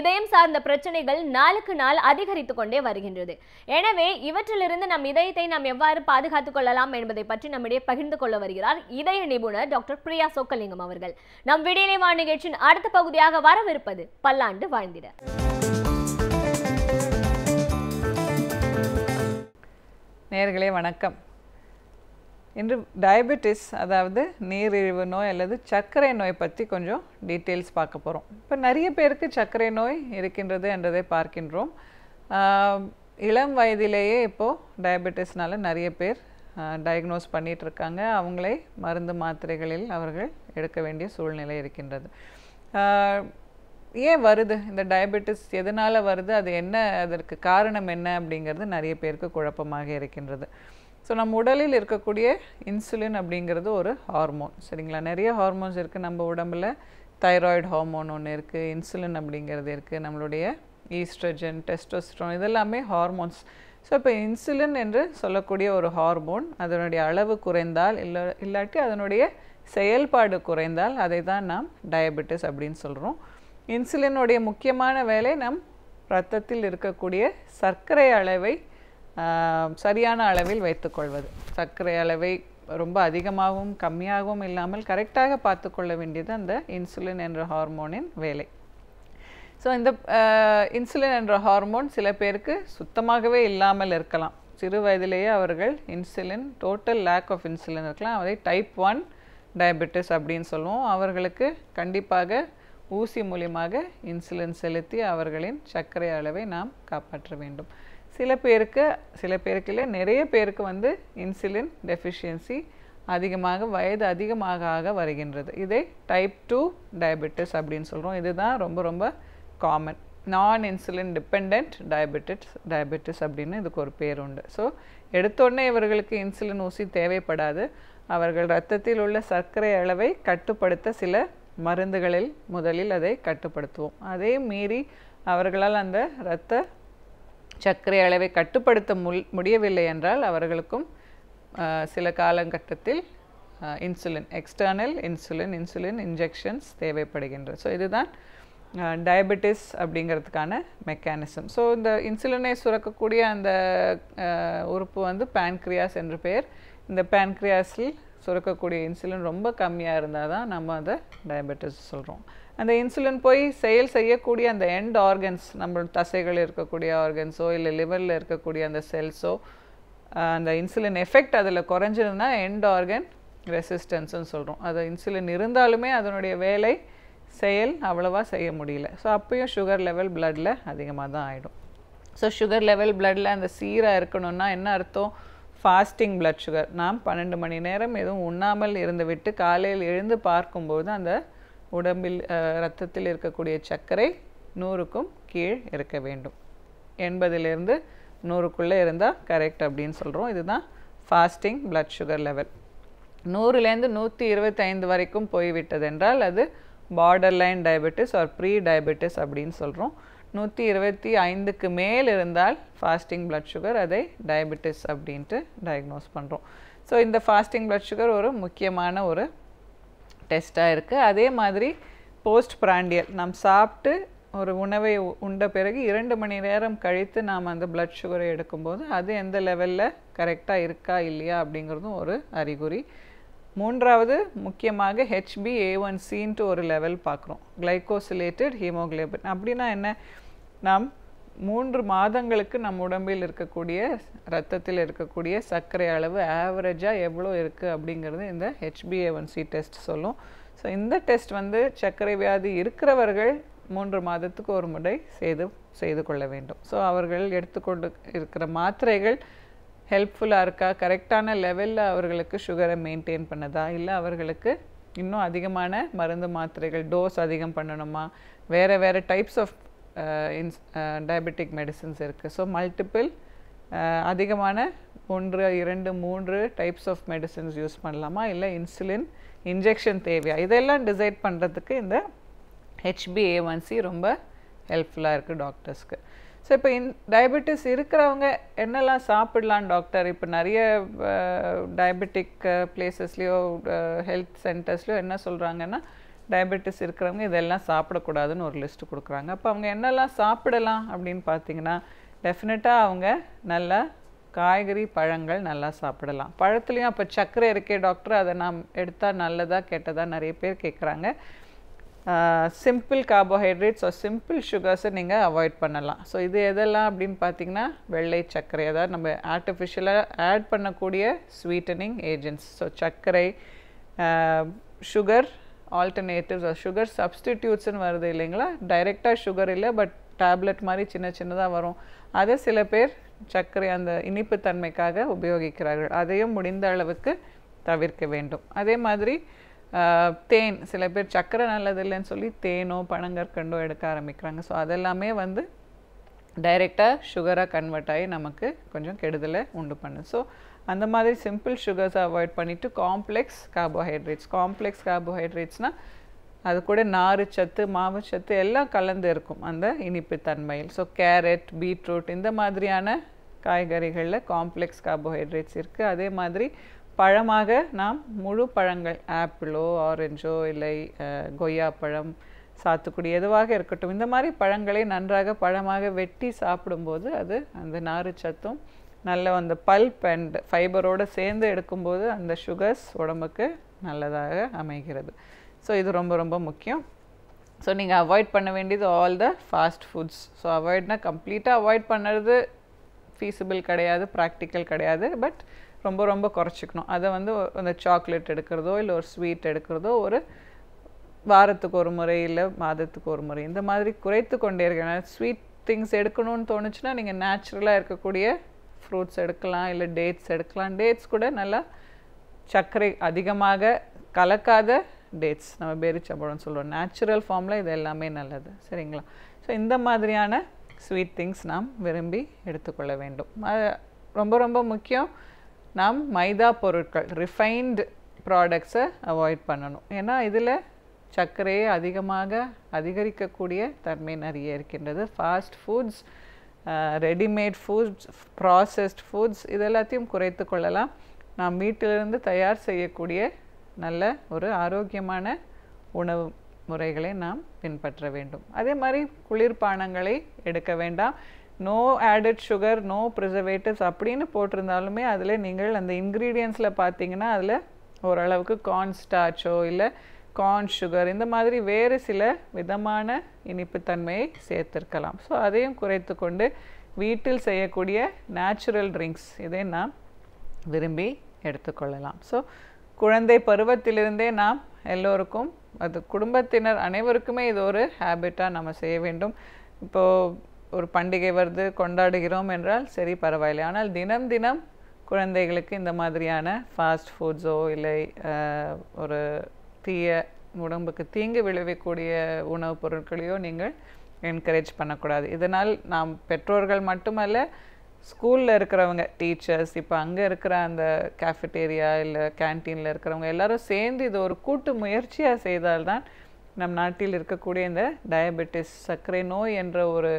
இதயம் சார்ந்த பிரச்சனைகள் நாளுக்கு நாள் அதிகரித்து கொண்டே வருகின்றது எனவே இவற்றிலிருந்து நம் இதயத்தை நாம் எவ்வாறு பாதுகாத்துக் கொள்ளலாம் என்பதை பற்றி நம்மிடையே பகிர்ந்து கொள்ள வருகிறார் இதய நிபுணர் டாக்டர் பிரியா சோக்கலிங்கம் அவர்கள் நம் விடியலைவா நிகழ்ச்சியின் அடுத்த பகுதியாக வரவிருப்பது பல்லாண்டு வாழ்ந்திட நேர்களே வணக்கம் இன்று டயபெட்டிஸ் அதாவது நீரிழிவு நோய் அல்லது சர்க்கரை நோய் பற்றி கொஞ்சம் டீட்டெயில்ஸ் பார்க்க போகிறோம் இப்போ நிறைய பேருக்கு சர்க்கரை நோய் இருக்கின்றது என்றதை பார்க்கின்றோம் இளம் வயதிலேயே இப்போது டயபெட்டிஸ்னால் நிறைய பேர் டயக்னோஸ் பண்ணிகிட்ருக்காங்க அவங்களே மருந்து மாத்திரைகளில் அவர்கள் எடுக்க வேண்டிய சூழ்நிலை இருக்கின்றது ஏன் வருது இந்த டயபெட்டிஸ் எதனால் வருது அது என்ன அதற்கு காரணம் என்ன அப்படிங்கிறது நிறைய பேருக்கு குழப்பமாக இருக்கின்றது ஸோ நம்ம உடலில் இருக்கக்கூடிய இன்சுலின் அப்படிங்கிறது ஒரு ஹார்மோன் சரிங்களா நிறைய ஹார்மோன்ஸ் இருக்குது நம்ம உடம்பில் தைராய்டு ஹார்மோன் ஒன்று இருக்குது இன்சுலின் அப்படிங்கிறது இருக்குது நம்மளுடைய ஈஸ்ட்ரஜன் டெஸ்டோஸ்ட்ரோன் இதெல்லாமே ஹார்மோன்ஸ் ஸோ இப்போ இன்சுலின் என்று சொல்லக்கூடிய ஒரு ஹார்மோன் அதனுடைய அளவு குறைந்தால் இல்லை இல்லாட்டி அதனுடைய செயல்பாடு குறைந்தால் அதை தான் நாம் டயபெட்டிஸ் அப்படின்னு சொல்கிறோம் இன்சுலினுடைய முக்கியமான வேலை நம் ரத்தத்தில் இருக்கக்கூடிய சர்க்கரை அளவை சரியான அளவில் வைத்துக்கொள்வது சர்க்கரை அளவை ரொம்ப அதிகமாகவும் கம்மியாகவும் இல்லாமல் கரெக்டாக பார்த்து கொள்ள வேண்டியது அந்த இன்சுலின் என்ற ஹார்மோனின் வேலை ஸோ இந்த இன்சுலின் என்ற ஹார்மோன் சில பேருக்கு சுத்தமாகவே இல்லாமல் இருக்கலாம் சிறு வயதிலேயே அவர்கள் insulin total lack of insulin இருக்கலாம் அதை டைப் ஒன் டயபெட்டிஸ் அப்படின்னு சொல்லுவோம் அவர்களுக்கு கண்டிப்பாக ஊசி மூலியமாக இன்சுலின் செலுத்தி அவர்களின் சர்க்கரை அளவை நாம் காப்பாற்ற வேண்டும் சில பேருக்கு சில பேருக்கு இல்லை நிறைய பேருக்கு வந்து இன்சுலின் டெஃபிஷியன்சி அதிகமாக வயது அதிகமாக ஆக வருகின்றது இதை டைப் டூ டயபெட்டிஸ் அப்படின்னு சொல்கிறோம் இதுதான் ரொம்ப ரொம்ப காமன் நான் இன்சுலின் டிபெண்ட் டயபெட்டிஸ் டயபெட்டிஸ் அப்படின்னு இதுக்கு ஒரு பேர் உண்டு ஸோ எடுத்தோடனே இவர்களுக்கு இன்சுலின் ஊசி தேவைப்படாது அவர்கள் இரத்தத்தில் உள்ள சர்க்கரை அளவை கட்டுப்படுத்த சில மருந்துகளில் முதலில் அதை கட்டுப்படுத்துவோம் அதே மீறி அவர்களால் அந்த இரத்த சர்க்கரை அளவை கட்டுப்படுத்த முடியவில்லை என்றால் அவர்களுக்கும் சில காலங்கட்டத்தில் insulin external insulin insulin injections தேவைப்படுகின்றது ஸோ இதுதான் டயபெட்டிஸ் அப்படிங்கிறதுக்கான மெக்கானிசம் ஸோ இந்த இன்சுலினை சுரக்கக்கூடிய அந்த உறுப்பு வந்து பேன்க்ரியாஸ் என்று பெயர் இந்த பேன்க்ரியாஸில் சுரக்கக்கூடிய இன்சுலின் ரொம்ப கம்மியாக இருந்தால் தான் நம்ம அதை டயபெட்டிஸ் சொல்கிறோம் அந்த இன்சுலின் போய் செயல் செய்யக்கூடிய அந்த எண்ட் ஆர்கன்ஸ் நம்ம தசைகள் இருக்கக்கூடிய ஆர்கன்ஸோ இல்லை லிவரில் இருக்கக்கூடிய அந்த செல்ஸோ அந்த இன்சுலின் எஃபெக்ட் அதில் குறைஞ்சிருந்தா எண்ட் ஆர்கன் ரெசிஸ்டன்ஸ்னு சொல்கிறோம் அது இன்சுலின் இருந்தாலுமே அதனுடைய வேலை செயல் அவ்வளோவா செய்ய முடியல ஸோ அப்பயும் சுகர் லெவல் பிளட்டில் அதிகமாக தான் ஆகிடும் ஸோ சுகர் லெவல் பிளட்டில் அந்த சீராக இருக்கணும்னா என்ன அர்த்தம் ஃபாஸ்டிங் பிளட் சுகர் நாம் பன்னெண்டு மணி நேரம் எதுவும் உண்ணாமல் இருந்து விட்டு காலையில் எழுந்து பார்க்கும்போது அந்த உடம்பில் ரத்தத்தில் இருக்கக்கூடிய சர்க்கரை நூறுக்கும் கீழ் இருக்க வேண்டும் எண்பதுலேருந்து நூறுக்குள்ளே இருந்தால் கரெக்ட் அப்படின்னு சொல்கிறோம் இதுதான் ஃபாஸ்டிங் பிளட் சுகர் லெவல் நூறுலேருந்து நூற்றி இருபத்தைந்து வரைக்கும் என்றால் அது borderline diabetes or pre diabetes அப்படின்னு சொல்கிறோம் நூற்றி இருபத்தி ஐந்துக்கு மேல் இருந்தால் ஃபாஸ்டிங் பிளட் சுகர் அதை டயபெட்டிஸ் அப்படின்ட்டு டயக்னோஸ் பண்ணுறோம் ஸோ இந்த ஃபாஸ்டிங் பிளட் சுகர் ஒரு முக்கியமான ஒரு டெஸ்ட்டாக இருக்குது அதே மாதிரி போஸ்ட் பிராண்டியல் நாம் சாப்பிட்டு ஒரு உணவை உண்ட பிறகு இரண்டு மணி நேரம் கழித்து நாம் அந்த பிளட் சுகரை எடுக்கும்போது அது எந்த லெவலில் கரெக்டாக இருக்கா இல்லையா அப்படிங்கிறதும் ஒரு அறிகுறி மூன்றாவது முக்கியமாக ஹெச்பி ஏ ஒன் சீன்ட்டு ஒரு லெவல் பார்க்குறோம் கிளைகோசிலேட்டட் ஹீமோக்ளோபின் அப்படின்னா என்ன நாம் மூன்று மாதங்களுக்கு நம் உடம்பில் இருக்கக்கூடிய ரத்தத்தில் இருக்கக்கூடிய சர்க்கரை அளவு ஆவரேஜாக எவ்வளோ இருக்குது அப்படிங்கிறது இந்த ஹெச்பிஏவன்சி டெஸ்ட் சொல்லும் ஸோ இந்த டெஸ்ட் வந்து சர்க்கரை வியாதி இருக்கிறவர்கள் மூன்று மாதத்துக்கு ஒரு முறை செய்து செய்து கொள்ள வேண்டும் ஸோ அவர்கள் எடுத்துக்கொண்டு இருக்கிற மாத்திரைகள் ஹெல்ப்ஃபுல்லாக இருக்கா கரெக்டான லெவலில் அவர்களுக்கு சுகரை மெயின்டைன் பண்ணதா இல்லை அவர்களுக்கு இன்னும் அதிகமான மருந்து மாத்திரைகள் டோஸ் அதிகம் பண்ணணுமா வேறு வேறு டைப்ஸ் ஆஃப் இன்ஸ் டயபெட்டிக் மெடிசன்ஸ் இருக்குது ஸோ மல்டிப்புள் அதிகமான ஒன்று இரண்டு மூன்று டைப்ஸ் ஆஃப் மெடிசன்ஸ் யூஸ் பண்ணலாமா இல்லை இன்சுலின் இன்ஜெக்ஷன் தேவையா இதெல்லாம் டிசைட் பண்ணுறதுக்கு இந்த ஹெச்பிஏஒன்சி ரொம்ப ஹெல்ப்ஃபுல்லாக இருக்குது டாக்டர்ஸ்க்கு ஸோ இப்போ இன் டயபெட்டிஸ் இருக்கிறவங்க என்னெல்லாம் சாப்பிடலாம் டாக்டர் இப்போ நிறைய டயபெட்டிக் பிளேசஸ்லேயோ ஹெல்த் சென்டர்ஸ்லையோ என்ன சொல்கிறாங்கன்னா டயபெட்டிஸ் இருக்கிறவங்க இதெல்லாம் சாப்பிடக்கூடாதுன்னு ஒரு லிஸ்ட் கொடுக்குறாங்க அப்போ அவங்க என்னெல்லாம் சாப்பிடலாம் அப்படின்னு பார்த்தீங்கன்னா டெஃபினட்டாக அவங்க நல்லா காய்கறி பழங்கள் நல்லா சாப்பிடலாம் பழத்துலேயும் அப்போ சர்க்கரை இருக்கே டாக்டர் அதை நாம் எடுத்தால் நல்லதாக கெட்டதாக நிறைய பேர் கேட்குறாங்க சிம்பிள் கார்போஹைட்ரேட்ஸ் ஸோ சிம்பிள் சுகர்ஸை நீங்கள் அவாய்ட் பண்ணலாம் ஸோ இது எதெல்லாம் அப்படின்னு பார்த்தீங்கன்னா வெள்ளை சர்க்கரை அதாவது நம்ம ஆர்டிஃபிஷியலாக ஆட் பண்ணக்கூடிய ஸ்வீட்டனிங் ஏஜென்ட்ஸ் ஸோ சர்க்கரை சுகர் ஆல்டர்னேட்டிவ்ஸ் சுகர் சப்ஸ்டிடியூட்ஸ்னு வருது இல்லைங்களா டைரெக்டாக சுகர் இல்லை பட் டேப்லெட் மாதிரி சின்ன சின்னதாக வரும் அதை சில பேர் சர்க்கரை அந்த இனிப்புத்தன்மைக்காக உபயோகிக்கிறார்கள் அதையும் முடிந்த அளவுக்கு தவிர்க்க வேண்டும் அதே மாதிரி தேன் சில பேர் சர்க்கரை நல்லதில்லைன்னு சொல்லி தேனோ பனங்கற்கண்டோ எடுக்க ஆரம்பிக்கிறாங்க ஸோ அதெல்லாமே வந்து டைரெக்டாக சுகராக கன்வெர்ட் ஆகி நமக்கு கொஞ்சம் கெடுதலை உண்டு பண்ணும் ஸோ அந்த மாதிரி சிம்பிள் சுகர்ஸை அவாய்ட் பண்ணிவிட்டு காம்ப்ளெக்ஸ் கார்போஹைட்ரேட்ஸ் காம்ப்ளெக்ஸ் கார்போஹைட்ரேட்ஸ்னால் அது கூட நாறு சத்து மாவு சத்து எல்லாம் கலந்து இருக்கும் அந்த இனிப்பு தன்மையில் ஸோ கேரட் பீட்ரூட் இந்த மாதிரியான காய்கறிகளில் காம்ப்ளெக்ஸ் கார்போஹைட்ரேட்ஸ் இருக்குது அதே மாதிரி பழமாக நாம் முழு பழங்கள் ஆப்பிளோ ஆரஞ்சோ இல்லை கொய்யா பழம் சாத்துக்குடி எதுவாக இருக்கட்டும் இந்த மாதிரி பழங்களை நன்றாக பழமாக வெட்டி சாப்பிடும்போது அது அந்த நாறு சத்தும் நல்ல அந்த பல்ப் அண்ட் ஃபைபரோடு சேர்ந்து எடுக்கும்போது அந்த சுகர்ஸ் உடம்புக்கு நல்லதாக அமைகிறது ஸோ இது ரொம்ப ரொம்ப முக்கியம் ஸோ நீங்கள் அவாய்ட் பண்ண வேண்டியது all the fast foods so அவாய்ட்னா கம்ப்ளீட்டாக அவாய்ட் பண்ணுறது ஃபீஸிபிள் கிடையாது ப்ராக்டிக்கல் கிடையாது பட் ரொம்ப ரொம்ப குறைச்சிக்கணும் அதை வந்து அந்த சாக்லேட் எடுக்கிறதோ இல்லை ஒரு ஸ்வீட் எடுக்கிறதோ ஒரு வாரத்துக்கு ஒரு முறை இல்லை மாதத்துக்கு ஒரு முறை இந்த மாதிரி குறைத்து கொண்டே இருக்கேன் ஸ்வீட் திங்ஸ் எடுக்கணும்னு தோணுச்சுன்னா நீங்கள் நேச்சுரலாக இருக்கக்கூடிய ஃப்ரூட்ஸ் எடுக்கலாம் இல்லை டேட்ஸ் எடுக்கலாம் டேட்ஸ் கூட நல்லா சர்க்கரை அதிகமாக கலக்காத டேட்ஸ் நம்ம பேரிச்சம்பழம்னு சொல்லுவோம் நேச்சுரல் ஃபார்மில் இது எல்லாமே நல்லது சரிங்களா ஸோ இந்த மாதிரியான ஸ்வீட் திங்ஸ் நாம் விரும்பி எடுத்துக்கொள்ள வேண்டும் ரொம்ப ரொம்ப முக்கியம் நாம் மைதா பொருட்கள் ரிஃபைன்டு ப்ராடக்ட்ஸை அவாய்ட் பண்ணணும் ஏன்னா இதில் சர்க்கரையை அதிகமாக அதிகரிக்கக்கூடிய தன்மை நிறைய இருக்கின்றது fast foods readymade foods processed foods இதெல்லாத்தையும் குறைத்து கொள்ளலாம் நாம் வீட்டிலிருந்து தயார் செய்யக்கூடிய நல்ல ஒரு ஆரோக்கியமான உணவு முறைகளை நாம் பின்பற்ற வேண்டும் அதே மாதிரி குளிர்பானங்களை எடுக்க வேண்டாம் no added sugar no preservatives அப்படின்னு போட்டிருந்தாலுமே அதில் நீங்கள் அந்த இன்க்ரீடியன்ஸில் பார்த்தீங்கன்னா அதில் ஓரளவுக்கு கார்ன் ஸ்டார்ச்சோ இல்லை கார்ன் சுகர் இந்த மாதிரி வேறு சில விதமான இனிப்புத்தன்மையை சேர்த்துருக்கலாம் ஸோ அதையும் குறைத்து கொண்டு வீட்டில் செய்யக்கூடிய நேச்சுரல் ட்ரிங்க்ஸ் இதை நாம் விரும்பி எடுத்துக்கொள்ளலாம் ஸோ குழந்தை பருவத்திலிருந்தே நாம் எல்லோருக்கும் அது குடும்பத்தினர் அனைவருக்குமே இது ஒரு ஹேபிட்டாக நம்ம செய்ய வேண்டும் இப்போது ஒரு பண்டிகை வருது கொண்டாடுகிறோம் என்றால் சரி பரவாயில்லை ஆனால் தினம் தினம் குழந்தைகளுக்கு இந்த மாதிரியான ஃபாஸ்ட் ஃபுட்ஸோ இல்லை ஒரு தீய உடம்புக்கு தீங்கு விளைவிக்கூடிய உணவுப் பொருட்களையோ நீங்கள் என்கரேஜ் பண்ணக்கூடாது இதனால் நாம் பெற்றோர்கள் மட்டுமல்ல ஸ்கூலில் இருக்கிறவங்க டீச்சர்ஸ் இப்போ அங்கே இருக்கிற அந்த கேஃபிட்டேரியா இல்லை கேன்டீனில் இருக்கிறவங்க எல்லாரும் சேர்ந்து இது ஒரு கூட்டு முயற்சியாக செய்தால்தான் நம் நாட்டில் இருக்கக்கூடிய இந்த டயபெட்டிஸ் சர்க்கரை நோய் என்ற ஒரு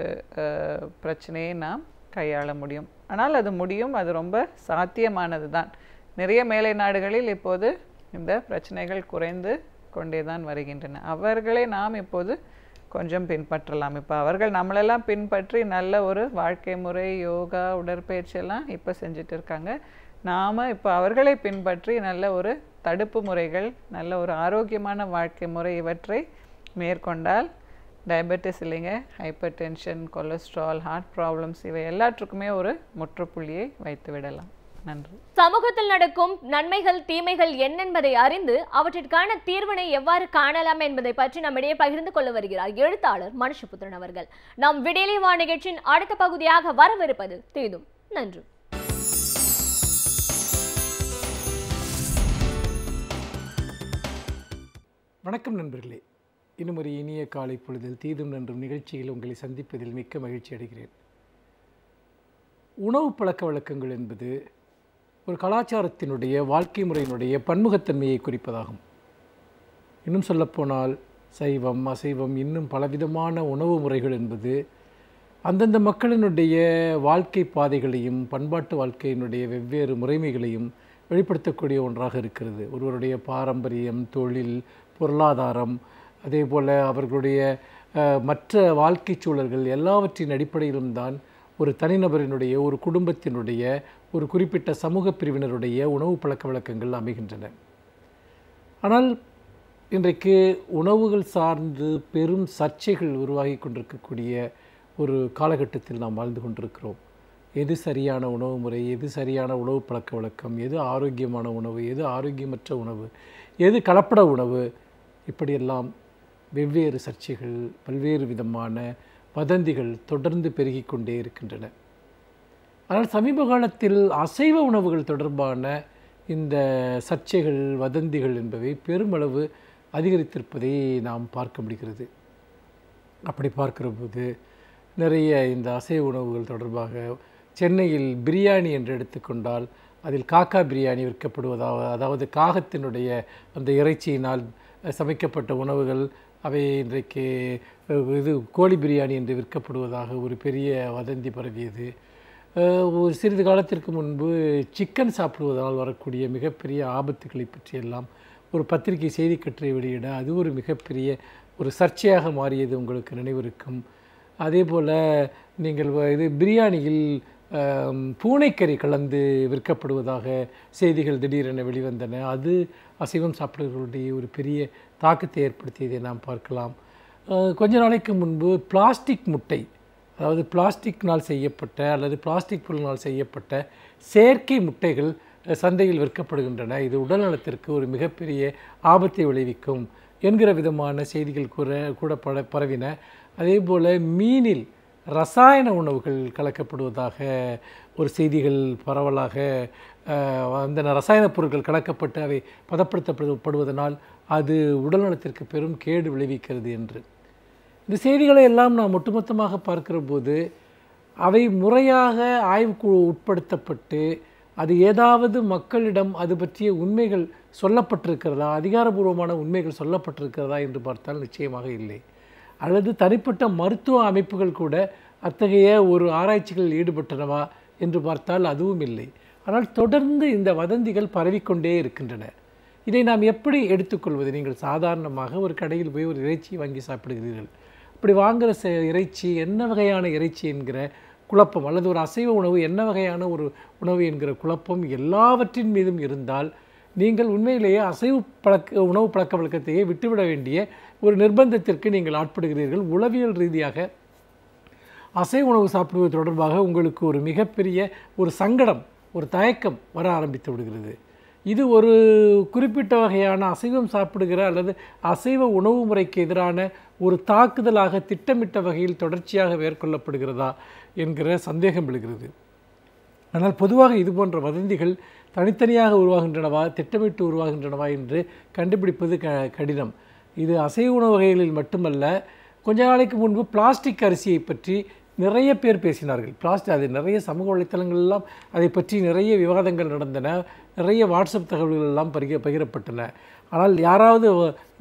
பிரச்சனையை நாம் கையாள முடியும் ஆனால் அது முடியும் அது ரொம்ப சாத்தியமானது தான் நிறைய மேலை நாடுகளில் இப்போது இந்த பிரச்சனைகள் குறைந்து கொண்டே தான் வருகின்றன அவர்களை நாம் இப்போது கொஞ்சம் பின்பற்றலாம் இப்போ அவர்கள் நம்மளெல்லாம் பின்பற்றி நல்ல ஒரு வாழ்க்கை முறை யோகா உடற்பயிற்சியெல்லாம் இப்போ செஞ்சுட்டு இருக்காங்க நாம் இப்போ அவர்களை பின்பற்றி நல்ல ஒரு தடுப்பு முறைகள் நல்ல ஒரு ஆரோக்கியமான வாழ்க்கை முறை இவற்றை மேற்கொண்டால் டயபெட்டிஸ் இல்லைங்க hypertension cholesterol heart problems இவை எல்லாற்றுக்குமே ஒரு முற்றுப்புள்ளியை வைத்து விடலாம் நன்றி சமூகத்தில் நடக்கும் நன்மைகள் தீமைகள் என்னென்பதை அறிந்து அவற்றிற்கான தீர்வினை எவ்வாறு காணலாம் என்பதை பற்றி நம்மிடையே பகிர்ந்து கொள்ள வருகிறார் எழுத்தாளர் மனுஷபுத்திரன் அவர்கள் நாம் விடலைவா நிகழ்ச்சியின் அடுத்த பகுதியாக வரவிருப்பது தீதும் நன்றி வணக்கம் நண்பர்களே இன்னும் ஒரு இனிய காலை பொழுதில் தீதும் நன்றும் நிகழ்ச்சியில் உங்களை சந்திப்பதில் மிக்க மகிழ்ச்சி அடைகிறேன் உணவு பழக்க வழக்கங்கள் என்பது ஒரு கலாச்சாரத்தினுடைய வாழ்க்கை முறையினுடைய பன்முகத்தன்மையை குறிப்பதாகும் இன்னும் சொல்லப்போனால் சைவம் அசைவம் இன்னும் பலவிதமான உணவு முறைகள் என்பது அந்தந்த மக்களினுடைய வாழ்க்கை பாதைகளையும் பண்பாட்டு வாழ்க்கையினுடைய வெவ்வேறு முறைமைகளையும் வெளிப்படுத்தக்கூடிய ஒன்றாக இருக்கிறது ஒருவருடைய பாரம்பரியம் தொழில் பொருளாதாரம் அதே போல் அவர்களுடைய மற்ற வாழ்க்கை சூழல்கள் எல்லாவற்றின் அடிப்படையிலும் தான் ஒரு தனிநபரினுடைய ஒரு குடும்பத்தினுடைய ஒரு குறிப்பிட்ட சமூக பிரிவினருடைய உணவு பழக்க வழக்கங்கள் அமைகின்றன ஆனால் இன்றைக்கு உணவுகள் சார்ந்து பெரும் சர்ச்சைகள் உருவாகி கொண்டிருக்கக்கூடிய ஒரு காலகட்டத்தில் நாம் வாழ்ந்து கொண்டிருக்கிறோம் எது சரியான உணவு முறை எது சரியான உணவு பழக்க வழக்கம் எது ஆரோக்கியமான உணவு எது ஆரோக்கியமற்ற உணவு எது கலப்பட உணவு இப்படியெல்லாம் வெவ்வேறு சர்ச்சைகள் பல்வேறு விதமான வதந்திகள் தொடர்ந்து பெருகிக்கொண்டே இருக்கின்றன அதனால் சமீப காலத்தில் அசைவ உணவுகள் தொடர்பான இந்த சர்ச்சைகள் வதந்திகள் என்பவை பெருமளவு அதிகரித்திருப்பதை நாம் பார்க்க முடிகிறது அப்படி பார்க்கிற போது நிறைய இந்த அசைவ உணவுகள் தொடர்பாக சென்னையில் பிரியாணி என்று எடுத்துக்கொண்டால் அதில் காக்கா பிரியாணி விற்கப்படுவதாக அதாவது காகத்தினுடைய அந்த இறைச்சியினால் சமைக்கப்பட்ட உணவுகள் அவை இன்றைக்கு இது கோழி பிரியாணி என்று விற்கப்படுவதாக ஒரு பெரிய வதந்தி பரவியது ஒரு சிறிது காலத்திற்கு முன்பு சிக்கன் சாப்பிடுவதால் வரக்கூடிய மிகப்பெரிய ஆபத்துக்களை பற்றியெல்லாம் ஒரு பத்திரிகை செய்தி கட்டுரை வெளியிட அது ஒரு மிகப்பெரிய ஒரு சர்ச்சையாக மாறியது உங்களுக்கு நினைவிருக்கும் அதே போல் நீங்கள் இது பிரியாணியில் பூனைக்கறி கலந்து விற்கப்படுவதாக செய்திகள் திடீரென வெளிவந்தன அது அசைவம் சாப்பிடுவர்களுடைய ஒரு பெரிய தாக்கத்தை ஏற்படுத்தியதை நாம் பார்க்கலாம் கொஞ்ச நாளைக்கு முன்பு பிளாஸ்டிக் முட்டை அதாவது பிளாஸ்டிக்னால் செய்யப்பட்ட அல்லது பிளாஸ்டிக் பொருளினால் செய்யப்பட்ட செயற்கை முட்டைகள் சந்தையில் விற்கப்படுகின்றன இது உடல்நலத்திற்கு ஒரு மிகப்பெரிய ஆபத்தை விளைவிக்கும் என்கிற விதமான செய்திகள் கூட கூட பட பரவின அதே போல் மீனில் ரசாயன உணவுகள் கலக்கப்படுவதாக ஒரு செய்திகள் பரவலாக அந்த ரசாயன பொருட்கள் கலக்கப்பட்டு அவை பதப்படுத்தப்படுவதனால் அது உடல்நலத்திற்கு பெரும் கேடு விளைவிக்கிறது என்று இந்த செய்திகளை எல்லாம் நாம் ஒட்டுமொத்தமாக பார்க்கிற போது அவை முறையாக ஆய்வுக்குழு உட்படுத்தப்பட்டு அது ஏதாவது மக்களிடம் அது பற்றிய உண்மைகள் சொல்லப்பட்டிருக்கிறதா அதிகாரபூர்வமான உண்மைகள் சொல்லப்பட்டிருக்கிறதா என்று பார்த்தால் நிச்சயமாக இல்லை அல்லது தனிப்பட்ட மருத்துவ அமைப்புகள் கூட அத்தகைய ஒரு ஆராய்ச்சிகளில் ஈடுபட்டனவா என்று பார்த்தால் அதுவும் இல்லை ஆனால் தொடர்ந்து இந்த வதந்திகள் பரவிக்கொண்டே இருக்கின்றன இதை நாம் எப்படி எடுத்துக்கொள்வது நீங்கள் சாதாரணமாக ஒரு கடையில் போய் ஒரு இறைச்சி வாங்கி சாப்பிடுகிறீர்கள் இப்படி வாங்குகிற ச இறைச்சி என்ன வகையான இறைச்சி என்கிற குழப்பம் அல்லது ஒரு அசைவ உணவு என்ன வகையான ஒரு உணவு என்கிற குழப்பம் எல்லாவற்றின் மீதும் இருந்தால் நீங்கள் உண்மையிலேயே அசைவு பழக்க உணவு பழக்க வழக்கத்தையே விட்டுவிட வேண்டிய ஒரு நிர்பந்தத்திற்கு நீங்கள் ஆட்படுகிறீர்கள் உளவியல் ரீதியாக அசை உணவு சாப்பிடுவது தொடர்பாக உங்களுக்கு ஒரு மிகப்பெரிய ஒரு சங்கடம் ஒரு தயக்கம் வர ஆரம்பித்து விடுகிறது இது ஒரு குறிப்பிட்ட வகையான அசைவம் சாப்பிடுகிற அல்லது அசைவ உணவு முறைக்கு எதிரான ஒரு தாக்குதலாக திட்டமிட்ட வகையில் தொடர்ச்சியாக மேற்கொள்ளப்படுகிறதா என்கிற சந்தேகம் எழுகிறது ஆனால் பொதுவாக இது போன்ற வதந்திகள் தனித்தனியாக உருவாகின்றனவா திட்டமிட்டு உருவாகின்றனவா என்று கண்டுபிடிப்பது க கடினம் இது அசைவ உணவு வகைகளில் மட்டுமல்ல கொஞ்ச நாளைக்கு முன்பு பிளாஸ்டிக் அரிசியை பற்றி நிறைய பேர் பேசினார்கள் பிளாஸ்டிக் அது நிறைய சமூக வலைத்தளங்களெல்லாம் அதை பற்றி நிறைய விவாதங்கள் நடந்தன நிறைய வாட்ஸ்அப் தகவல்கள் எல்லாம் பகிர பகிரப்பட்டன ஆனால் யாராவது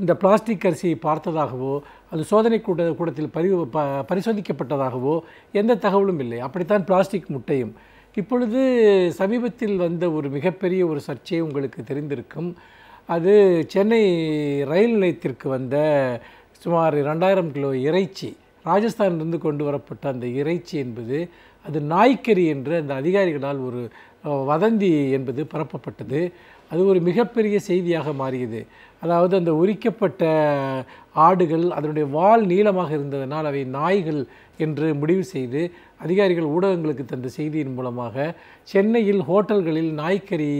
இந்த பிளாஸ்டிக் அரிசியை பார்த்ததாகவோ அது சோதனை கூட்ட கூடத்தில் பரி ப பரிசோதிக்கப்பட்டதாகவோ எந்த தகவலும் இல்லை அப்படித்தான் பிளாஸ்டிக் முட்டையும் இப்பொழுது சமீபத்தில் வந்த ஒரு மிகப்பெரிய ஒரு சர்ச்சை உங்களுக்கு தெரிந்திருக்கும் அது சென்னை ரயில் நிலையத்திற்கு வந்த சுமார் ரெண்டாயிரம் கிலோ இறைச்சி ராஜஸ்தானிலிருந்து கொண்டு வரப்பட்ட அந்த இறைச்சி என்பது அது நாய்க்கறி என்று அந்த அதிகாரிகளால் ஒரு வதந்தி என்பது பரப்பப்பட்டது அது ஒரு மிகப்பெரிய செய்தியாக மாறியது அதாவது அந்த உரிக்கப்பட்ட ஆடுகள் அதனுடைய வால் நீளமாக இருந்ததனால் அவை நாய்கள் என்று முடிவு செய்து அதிகாரிகள் ஊடகங்களுக்கு தந்த செய்தியின் மூலமாக சென்னையில் ஹோட்டல்களில் நாய்க்கறி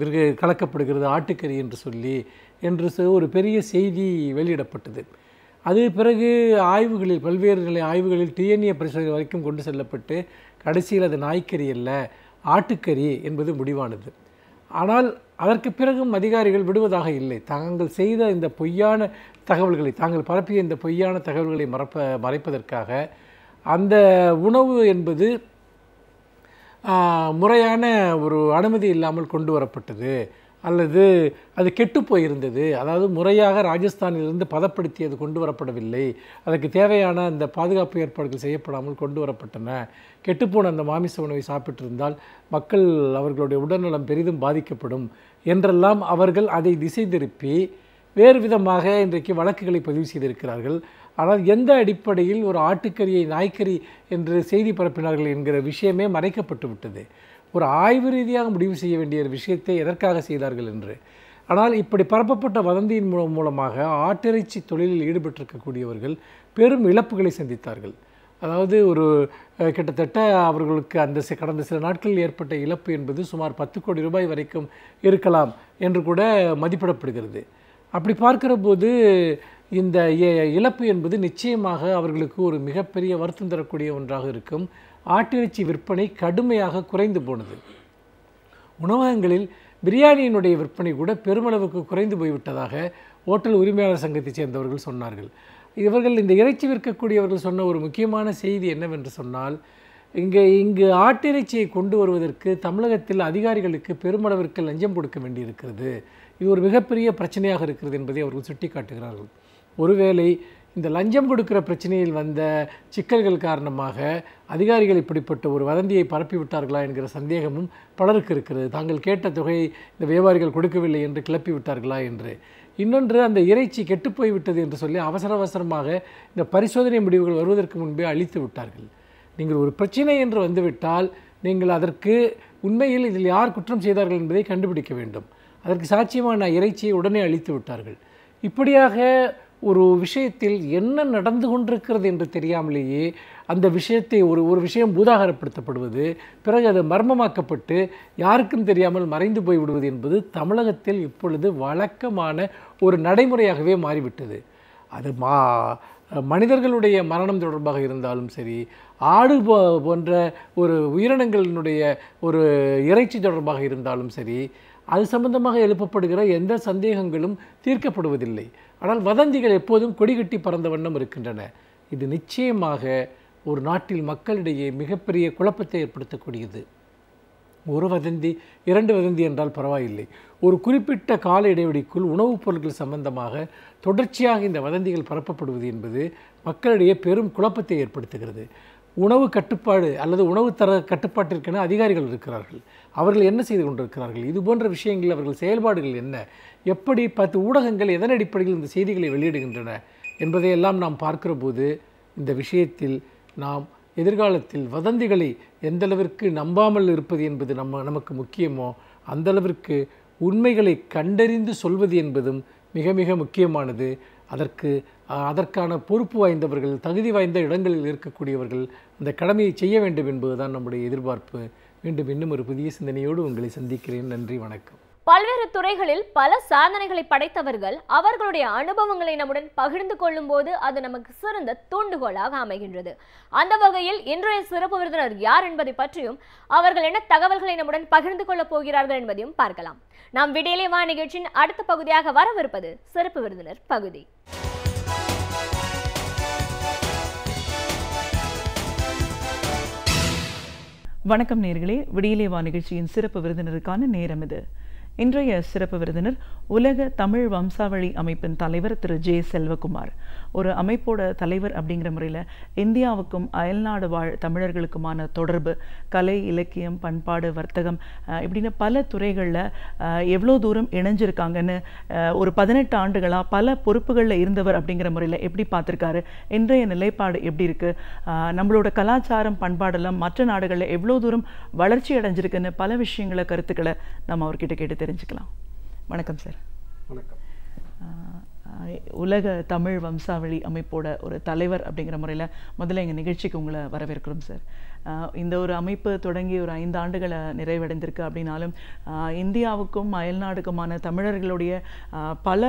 விற்க கலக்கப்படுகிறது ஆட்டுக்கறி என்று சொல்லி என்று ஒரு பெரிய செய்தி வெளியிடப்பட்டது அது பிறகு ஆய்வுகளில் பல்வேறு நிலை ஆய்வுகளில் டிஎன்ஏ பரிசோதனை வரைக்கும் கொண்டு செல்லப்பட்டு கடைசியில் அது நாய்க்கறி அல்ல ஆட்டுக்கறி என்பது முடிவானது ஆனால் அதற்கு பிறகும் அதிகாரிகள் விடுவதாக இல்லை தாங்கள் செய்த இந்த பொய்யான தகவல்களை தாங்கள் பரப்பிய இந்த பொய்யான தகவல்களை மறப்ப மறைப்பதற்காக அந்த உணவு என்பது முறையான ஒரு அனுமதி இல்லாமல் கொண்டு வரப்பட்டது அல்லது அது கெட்டு போயிருந்தது அதாவது முறையாக ராஜஸ்தானிலிருந்து பதப்படுத்தி அது கொண்டு வரப்படவில்லை அதற்கு தேவையான அந்த பாதுகாப்பு ஏற்பாடுகள் செய்யப்படாமல் கொண்டு வரப்பட்டன கெட்டுப்போன அந்த மாமிச உணவை சாப்பிட்டிருந்தால் மக்கள் அவர்களுடைய உடல்நலம் பெரிதும் பாதிக்கப்படும் என்றெல்லாம் அவர்கள் அதை திசை திருப்பி வேறு விதமாக இன்றைக்கு வழக்குகளை பதிவு செய்திருக்கிறார்கள் ஆனால் எந்த அடிப்படையில் ஒரு ஆட்டுக்கறியை நாய்க்கறி என்று செய்தி பரப்பினார்கள் என்கிற விஷயமே மறைக்கப்பட்டு விட்டது ஒரு ஆய்வு ரீதியாக முடிவு செய்ய வேண்டிய விஷயத்தை எதற்காக செய்தார்கள் என்று ஆனால் இப்படி பரப்பப்பட்ட வதந்தியின் மூலம் மூலமாக ஆட்டிறைச்சி தொழிலில் ஈடுபட்டிருக்கக்கூடியவர்கள் பெரும் இழப்புகளை சந்தித்தார்கள் அதாவது ஒரு கிட்டத்தட்ட அவர்களுக்கு அந்த கடந்த சில நாட்களில் ஏற்பட்ட இழப்பு என்பது சுமார் பத்து கோடி ரூபாய் வரைக்கும் இருக்கலாம் என்று கூட மதிப்பிடப்படுகிறது அப்படி பார்க்கிற போது இந்த இழப்பு என்பது நிச்சயமாக அவர்களுக்கு ஒரு மிகப்பெரிய வருத்தம் தரக்கூடிய ஒன்றாக இருக்கும் ஆட்டிறைச்சி விற்பனை கடுமையாக குறைந்து போனது உணவகங்களில் பிரியாணியினுடைய விற்பனை கூட பெருமளவுக்கு குறைந்து போய்விட்டதாக ஓட்டல் உரிமையாளர் சங்கத்தைச் சேர்ந்தவர்கள் சொன்னார்கள் இவர்கள் இந்த இறைச்சி விற்கக்கூடியவர்கள் சொன்ன ஒரு முக்கியமான செய்தி என்னவென்று சொன்னால் இங்கே இங்கு ஆட்டிறைச்சியை கொண்டு வருவதற்கு தமிழகத்தில் அதிகாரிகளுக்கு பெருமளவிற்கு லஞ்சம் கொடுக்க வேண்டியிருக்கிறது இது ஒரு மிகப்பெரிய பிரச்சனையாக இருக்கிறது என்பதை அவர்கள் சுட்டி காட்டுகிறார்கள் ஒருவேளை இந்த லஞ்சம் கொடுக்கிற பிரச்சனையில் வந்த சிக்கல்கள் காரணமாக அதிகாரிகள் இப்படிப்பட்ட ஒரு வதந்தியை பரப்பிவிட்டார்களா என்கிற சந்தேகமும் பலருக்கு இருக்கிறது தாங்கள் கேட்ட தொகையை இந்த வியாபாரிகள் கொடுக்கவில்லை என்று கிளப்பி விட்டார்களா என்று இன்னொன்று அந்த இறைச்சி கெட்டுப்போய் விட்டது என்று சொல்லி அவசர அவசரமாக இந்த பரிசோதனை முடிவுகள் வருவதற்கு முன்பே அழித்து விட்டார்கள் நீங்கள் ஒரு பிரச்சனை என்று வந்துவிட்டால் நீங்கள் அதற்கு உண்மையில் இதில் யார் குற்றம் செய்தார்கள் என்பதை கண்டுபிடிக்க வேண்டும் அதற்கு சாட்சியமான இறைச்சியை உடனே அழித்து விட்டார்கள் இப்படியாக ஒரு விஷயத்தில் என்ன நடந்து கொண்டிருக்கிறது என்று தெரியாமலேயே அந்த விஷயத்தை ஒரு ஒரு விஷயம் பூதாகரப்படுத்தப்படுவது பிறகு அது மர்மமாக்கப்பட்டு யாருக்கும் தெரியாமல் மறைந்து போய்விடுவது என்பது தமிழகத்தில் இப்பொழுது வழக்கமான ஒரு நடைமுறையாகவே மாறிவிட்டது அது மா மனிதர்களுடைய மரணம் தொடர்பாக இருந்தாலும் சரி ஆடு போ போன்ற ஒரு உயிரினங்களினுடைய ஒரு இறைச்சி தொடர்பாக இருந்தாலும் சரி அது சம்பந்தமாக எழுப்பப்படுகிற எந்த சந்தேகங்களும் தீர்க்கப்படுவதில்லை ஆனால் வதந்திகள் எப்போதும் கொடிகட்டி பறந்த வண்ணம் இருக்கின்றன இது நிச்சயமாக ஒரு நாட்டில் மக்களிடையே மிகப்பெரிய குழப்பத்தை ஏற்படுத்தக்கூடியது ஒரு வதந்தி இரண்டு வதந்தி என்றால் பரவாயில்லை ஒரு குறிப்பிட்ட கால இடைவெளிக்குள் உணவுப் பொருட்கள் சம்பந்தமாக தொடர்ச்சியாக இந்த வதந்திகள் பரப்பப்படுவது என்பது மக்களிடையே பெரும் குழப்பத்தை ஏற்படுத்துகிறது உணவு கட்டுப்பாடு அல்லது உணவு தர கட்டுப்பாட்டிற்கென அதிகாரிகள் இருக்கிறார்கள் அவர்கள் என்ன செய்து கொண்டிருக்கிறார்கள் இது போன்ற விஷயங்கள் அவர்கள் செயல்பாடுகள் என்ன எப்படி பத்து ஊடகங்கள் எதன் அடிப்படையில் இந்த செய்திகளை வெளியிடுகின்றன என்பதையெல்லாம் நாம் பார்க்கிற போது இந்த விஷயத்தில் நாம் எதிர்காலத்தில் வதந்திகளை எந்தளவிற்கு நம்பாமல் இருப்பது என்பது நம்ம நமக்கு முக்கியமோ அந்தளவிற்கு உண்மைகளை கண்டறிந்து சொல்வது என்பதும் மிக மிக முக்கியமானது அதற்கு அதற்கான பொறுப்பு வாய்ந்தவர்கள் தகுதி வாய்ந்த இடங்களில் இருக்கக்கூடியவர்கள் இந்த கடமையை செய்ய வேண்டும் என்பதுதான் நம்முடைய எதிர்பார்ப்பு மீண்டும் இன்னும் ஒரு புதிய சிந்தனையோடு உங்களை சந்திக்கிறேன் நன்றி வணக்கம் பல்வேறு துறைகளில் பல சாதனைகளை படைத்தவர்கள் அவர்களுடைய அனுபவங்களை நம்முடன் பகிர்ந்து கொள்ளும் போது அது நமக்கு சிறந்த தூண்டுகோலாக அமைகின்றது அந்த வகையில் இன்றைய சிறப்பு விருந்தினர் யார் என்பதை பற்றியும் அவர்கள் என்ன தகவல்களை நம்முடன் பகிர்ந்து கொள்ளப் போகிறார்கள் என்பதையும் பார்க்கலாம் நாம் விடியலை வா நிகழ்ச்சியின் அடுத்த பகுதியாக வரவிருப்பது சிறப்பு விருந்தினர் பகுதி வணக்கம் நேர்களே விடியலேவா நிகழ்ச்சியின் சிறப்பு விருந்தினருக்கான நேரம் இது இன்றைய சிறப்பு விருந்தினர் உலக தமிழ் வம்சாவளி அமைப்பின் தலைவர் திரு ஜே செல்வகுமார் ஒரு அமைப்போட தலைவர் அப்படிங்கிற முறையில் இந்தியாவுக்கும் அயல்நாடு வாழ் தமிழர்களுக்குமான தொடர்பு கலை இலக்கியம் பண்பாடு வர்த்தகம் இப்படின்னு பல துறைகளில் எவ்வளோ தூரம் இணைஞ்சிருக்காங்கன்னு ஒரு பதினெட்டு ஆண்டுகளாக பல பொறுப்புகளில் இருந்தவர் அப்படிங்கிற முறையில் எப்படி பார்த்துருக்காரு இன்றைய நிலைப்பாடு எப்படி இருக்குது நம்மளோட கலாச்சாரம் பண்பாடெல்லாம் மற்ற நாடுகளில் எவ்வளோ தூரம் வளர்ச்சி அடைஞ்சிருக்குன்னு பல விஷயங்களை கருத்துக்களை நம்ம அவர்கிட்ட கேட்டு தெரிஞ்சுக்கலாம் வணக்கம் சார் வணக்கம் உலக தமிழ் வம்சாவளி அமைப்போட ஒரு தலைவர் அப்படிங்கிற முறையில் முதல்ல எங்கள் நிகழ்ச்சிக்கு உங்களை வரவேற்கிறோம் சார் இந்த ஒரு அமைப்பு தொடங்கி ஒரு ஐந்து ஆண்டுகளை நிறைவடைந்திருக்கு அப்படின்னாலும் இந்தியாவுக்கும் அயல்நாடுக்குமான தமிழர்களுடைய பல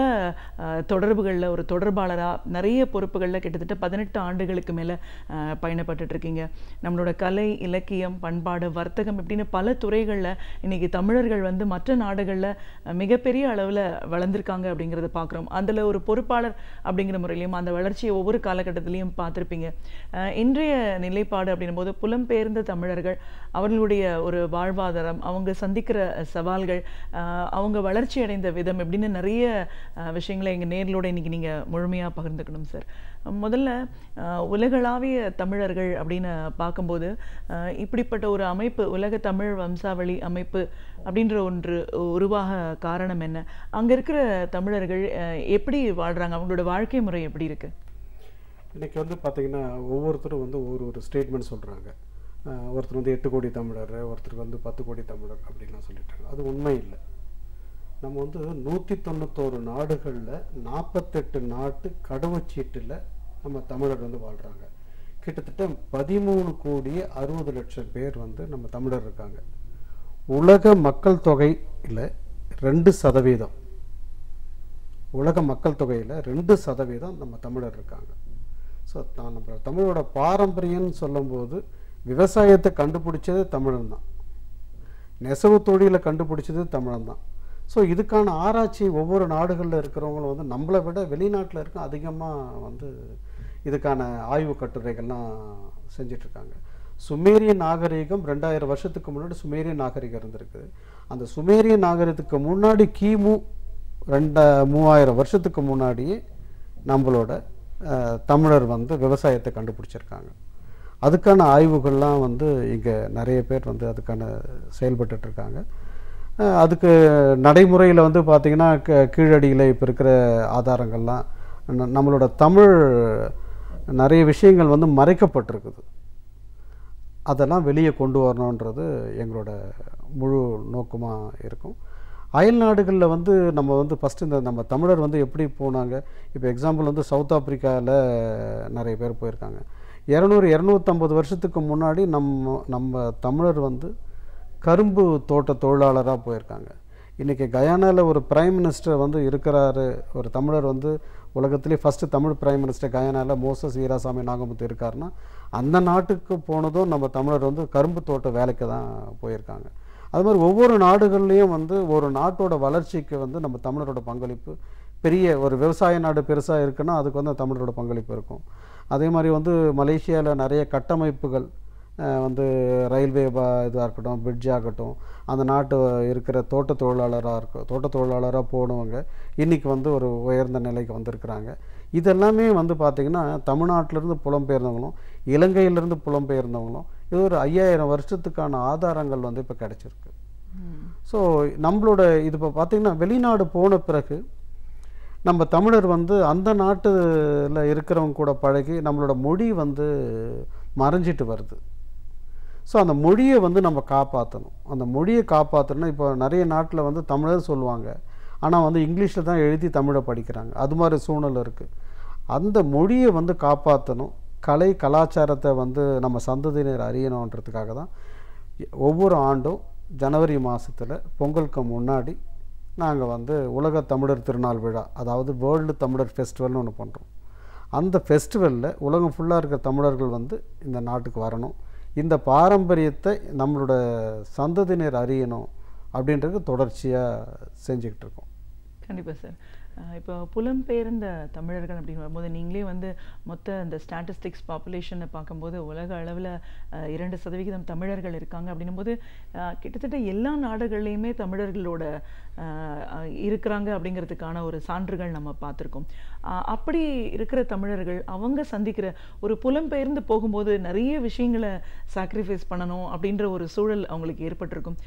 தொடர்புகளில் ஒரு தொடர்பாளராக நிறைய பொறுப்புகளில் கிட்டத்தட்ட பதினெட்டு ஆண்டுகளுக்கு மேலே இருக்கீங்க நம்மளோட கலை இலக்கியம் பண்பாடு வர்த்தகம் இப்படின்னு பல துறைகளில் இன்றைக்கி தமிழர்கள் வந்து மற்ற நாடுகளில் மிகப்பெரிய அளவில் வளர்ந்துருக்காங்க அப்படிங்கிறத பார்க்குறோம் அதில் ஒரு பொறுப்பாளர் அப்படிங்கிற முறையிலையும் அந்த வளர்ச்சியை ஒவ்வொரு காலகட்டத்திலையும் பார்த்துருப்பீங்க இன்றைய நிலைப்பாடு அப்படின்னும் போது புலம் புலம்பெயர்ந்த தமிழர்கள் அவர்களுடைய ஒரு வாழ்வாதாரம் அவங்க சந்திக்கிற சவால்கள் அவங்க வளர்ச்சி அடைந்த விதம் எப்படின்னு நிறைய விஷயங்களை எங்கள் நேர்களோட இன்னைக்கு நீங்கள் முழுமையாக பகிர்ந்துக்கணும் சார் முதல்ல உலகளாவிய தமிழர்கள் அப்படின்னு பார்க்கும்போது இப்படிப்பட்ட ஒரு அமைப்பு உலக தமிழ் வம்சாவளி அமைப்பு அப்படின்ற ஒன்று உருவாக காரணம் என்ன அங்கே இருக்கிற தமிழர்கள் எப்படி வாழ்கிறாங்க அவங்களோட வாழ்க்கை முறை எப்படி இருக்குது இன்றைக்கி வந்து பார்த்திங்கன்னா ஒவ்வொருத்தரும் வந்து ஒவ்வொரு ஒரு ஸ்டேட்மெண்ட் சொல்கிறாங்க ஒருத்தர் வந்து எட்டு கோடி தமிழர் ஒருத்தர் வந்து பத்து கோடி தமிழர் அப்படின்லாம் சொல்லிட்டாங்க அது உண்மை இல்லை நம்ம வந்து நூற்றி தொண்ணூத்தோரு நாடுகளில் நாற்பத்தெட்டு நாட்டு கடவுச்சீட்டில் நம்ம தமிழர் வந்து வாழ்கிறாங்க கிட்டத்தட்ட பதிமூணு கோடி அறுபது லட்சம் பேர் வந்து நம்ம தமிழர் இருக்காங்க உலக மக்கள் தொகையில் ரெண்டு சதவீதம் உலக மக்கள் தொகையில் ரெண்டு சதவீதம் நம்ம தமிழர் இருக்காங்க ஸோ தான் நம்ம தமிழோட பாரம்பரியம்னு சொல்லும்போது விவசாயத்தை கண்டுபிடிச்சது தமிழன் தான் நெசவு தொழிலை கண்டுபிடிச்சது தமிழன் தான் ஸோ இதுக்கான ஆராய்ச்சி ஒவ்வொரு நாடுகளில் இருக்கிறவங்களும் வந்து நம்மளை விட வெளிநாட்டில் இருக்க அதிகமாக வந்து இதுக்கான ஆய்வு கட்டுரைகள்லாம் செஞ்சிட்ருக்காங்க சுமேரிய நாகரீகம் ரெண்டாயிரம் வருஷத்துக்கு முன்னாடி சுமேரிய நாகரிகம் இருந்திருக்குது அந்த சுமேரிய நாகரிகத்துக்கு முன்னாடி கிமு ரெண்ட மூவாயிரம் வருஷத்துக்கு முன்னாடியே நம்மளோட தமிழர் வந்து விவசாயத்தை கண்டுபிடிச்சிருக்காங்க அதுக்கான ஆய்வுகள்லாம் வந்து இங்கே நிறைய பேர் வந்து அதுக்கான செயல்பட்டுருக்காங்க அதுக்கு நடைமுறையில் வந்து பார்த்திங்கன்னா க கீழடியில் இப்போ இருக்கிற ஆதாரங்கள்லாம் நம்மளோட தமிழ் நிறைய விஷயங்கள் வந்து மறைக்கப்பட்டிருக்குது அதெல்லாம் வெளியே கொண்டு வரணுன்றது எங்களோட முழு நோக்கமாக இருக்கும் அயல் நாடுகளில் வந்து நம்ம வந்து ஃபஸ்ட்டு இந்த நம்ம தமிழர் வந்து எப்படி போனாங்க இப்போ எக்ஸாம்பிள் வந்து சவுத் ஆப்ரிக்காவில் நிறைய பேர் போயிருக்காங்க இரநூறு இரநூத்தம்பது வருஷத்துக்கு முன்னாடி நம்ம நம்ம தமிழர் வந்து கரும்பு தோட்ட தொழிலாளராக போயிருக்காங்க இன்றைக்கி கயானாவில் ஒரு பிரைம் மினிஸ்டர் வந்து இருக்கிறாரு ஒரு தமிழர் வந்து உலகத்துலேயே ஃபஸ்ட்டு தமிழ் பிரைம் மினிஸ்டர் கயானாவில் மோசஸ் ஈராசாமி நாகமுத்து இருக்காருன்னா அந்த நாட்டுக்கு போனதும் நம்ம தமிழர் வந்து கரும்பு தோட்ட வேலைக்கு தான் போயிருக்காங்க அது மாதிரி ஒவ்வொரு நாடுகள்லேயும் வந்து ஒரு நாட்டோட வளர்ச்சிக்கு வந்து நம்ம தமிழரோட பங்களிப்பு பெரிய ஒரு விவசாய நாடு பெருசாக இருக்குன்னா அதுக்கு வந்து தமிழரோட பங்களிப்பு இருக்கும் அதே மாதிரி வந்து மலேசியாவில் நிறைய கட்டமைப்புகள் வந்து ரயில்வே பா இதாக இருக்கட்டும் பிரிட்ஜாகட்டும் அந்த நாட்டு இருக்கிற தோட்ட தொழிலாளராக இருக்க தோட்ட தொழிலாளராக போனவங்க இன்றைக்கி வந்து ஒரு உயர்ந்த நிலைக்கு வந்திருக்கிறாங்க இதெல்லாமே வந்து பார்த்திங்கன்னா தமிழ்நாட்டிலேருந்து புலம்பெயர்ந்தவங்களும் இலங்கையிலேருந்து புலம்பெயர்ந்தவங்களும் இது ஒரு ஐயாயிரம் வருஷத்துக்கான ஆதாரங்கள் வந்து இப்போ கிடச்சிருக்கு ஸோ நம்மளோட இது இப்போ பார்த்திங்கன்னா வெளிநாடு போன பிறகு நம்ம தமிழர் வந்து அந்த நாட்டில் இருக்கிறவங்க கூட பழகி நம்மளோட மொழி வந்து மறைஞ்சிட்டு வருது ஸோ அந்த மொழியை வந்து நம்ம காப்பாற்றணும் அந்த மொழியை காப்பாற்றணும் இப்போ நிறைய நாட்டில் வந்து தமிழர் சொல்லுவாங்க ஆனால் வந்து இங்கிலீஷில் தான் எழுதி தமிழை படிக்கிறாங்க அது மாதிரி சூழ்நிலை இருக்குது அந்த மொழியை வந்து காப்பாற்றணும் கலை கலாச்சாரத்தை வந்து நம்ம சந்ததியினர் அறியணுன்றதுக்காக தான் ஒவ்வொரு ஆண்டும் ஜனவரி மாதத்தில் பொங்கலுக்கு முன்னாடி நாங்கள் வந்து உலக தமிழர் திருநாள் விழா அதாவது வேர்ல்டு தமிழர் ஃபெஸ்டிவல்னு ஒன்று பண்ணுறோம் அந்த ஃபெஸ்டிவலில் உலகம் ஃபுல்லாக இருக்கிற தமிழர்கள் வந்து இந்த நாட்டுக்கு வரணும் இந்த பாரம்பரியத்தை நம்மளோட சந்ததியினர் அறியணும் அப்படின்றது தொடர்ச்சியாக செஞ்சுக்கிட்டு இருக்கோம் கண்டிப்பாக சார் இப்போ புலம்பெயர்ந்த தமிழர்கள் அப்படின்னு வரும்போது நீங்களே வந்து மொத்த இந்த ஸ்டாட்டிஸ்டிக்ஸ் பாப்புலேஷனை பார்க்கும்போது உலக அளவில் இரண்டு சதவிகிதம் தமிழர்கள் இருக்காங்க அப்படின்னும் போது கிட்டத்தட்ட எல்லா நாடுகள்லேயுமே தமிழர்களோட இருக்கிறாங்க அப்படிங்கிறதுக்கான ஒரு சான்றுகள் நம்ம பார்த்துருக்கோம் அப்படி இருக்கிற தமிழர்கள் அவங்க சந்திக்கிற ஒரு புலம்பெயர்ந்து போகும்போது நிறைய விஷயங்களை சாக்ரிஃபைஸ் பண்ணணும் அப்படின்ற ஒரு சூழல் அவங்களுக்கு ஏற்பட்டிருக்கும்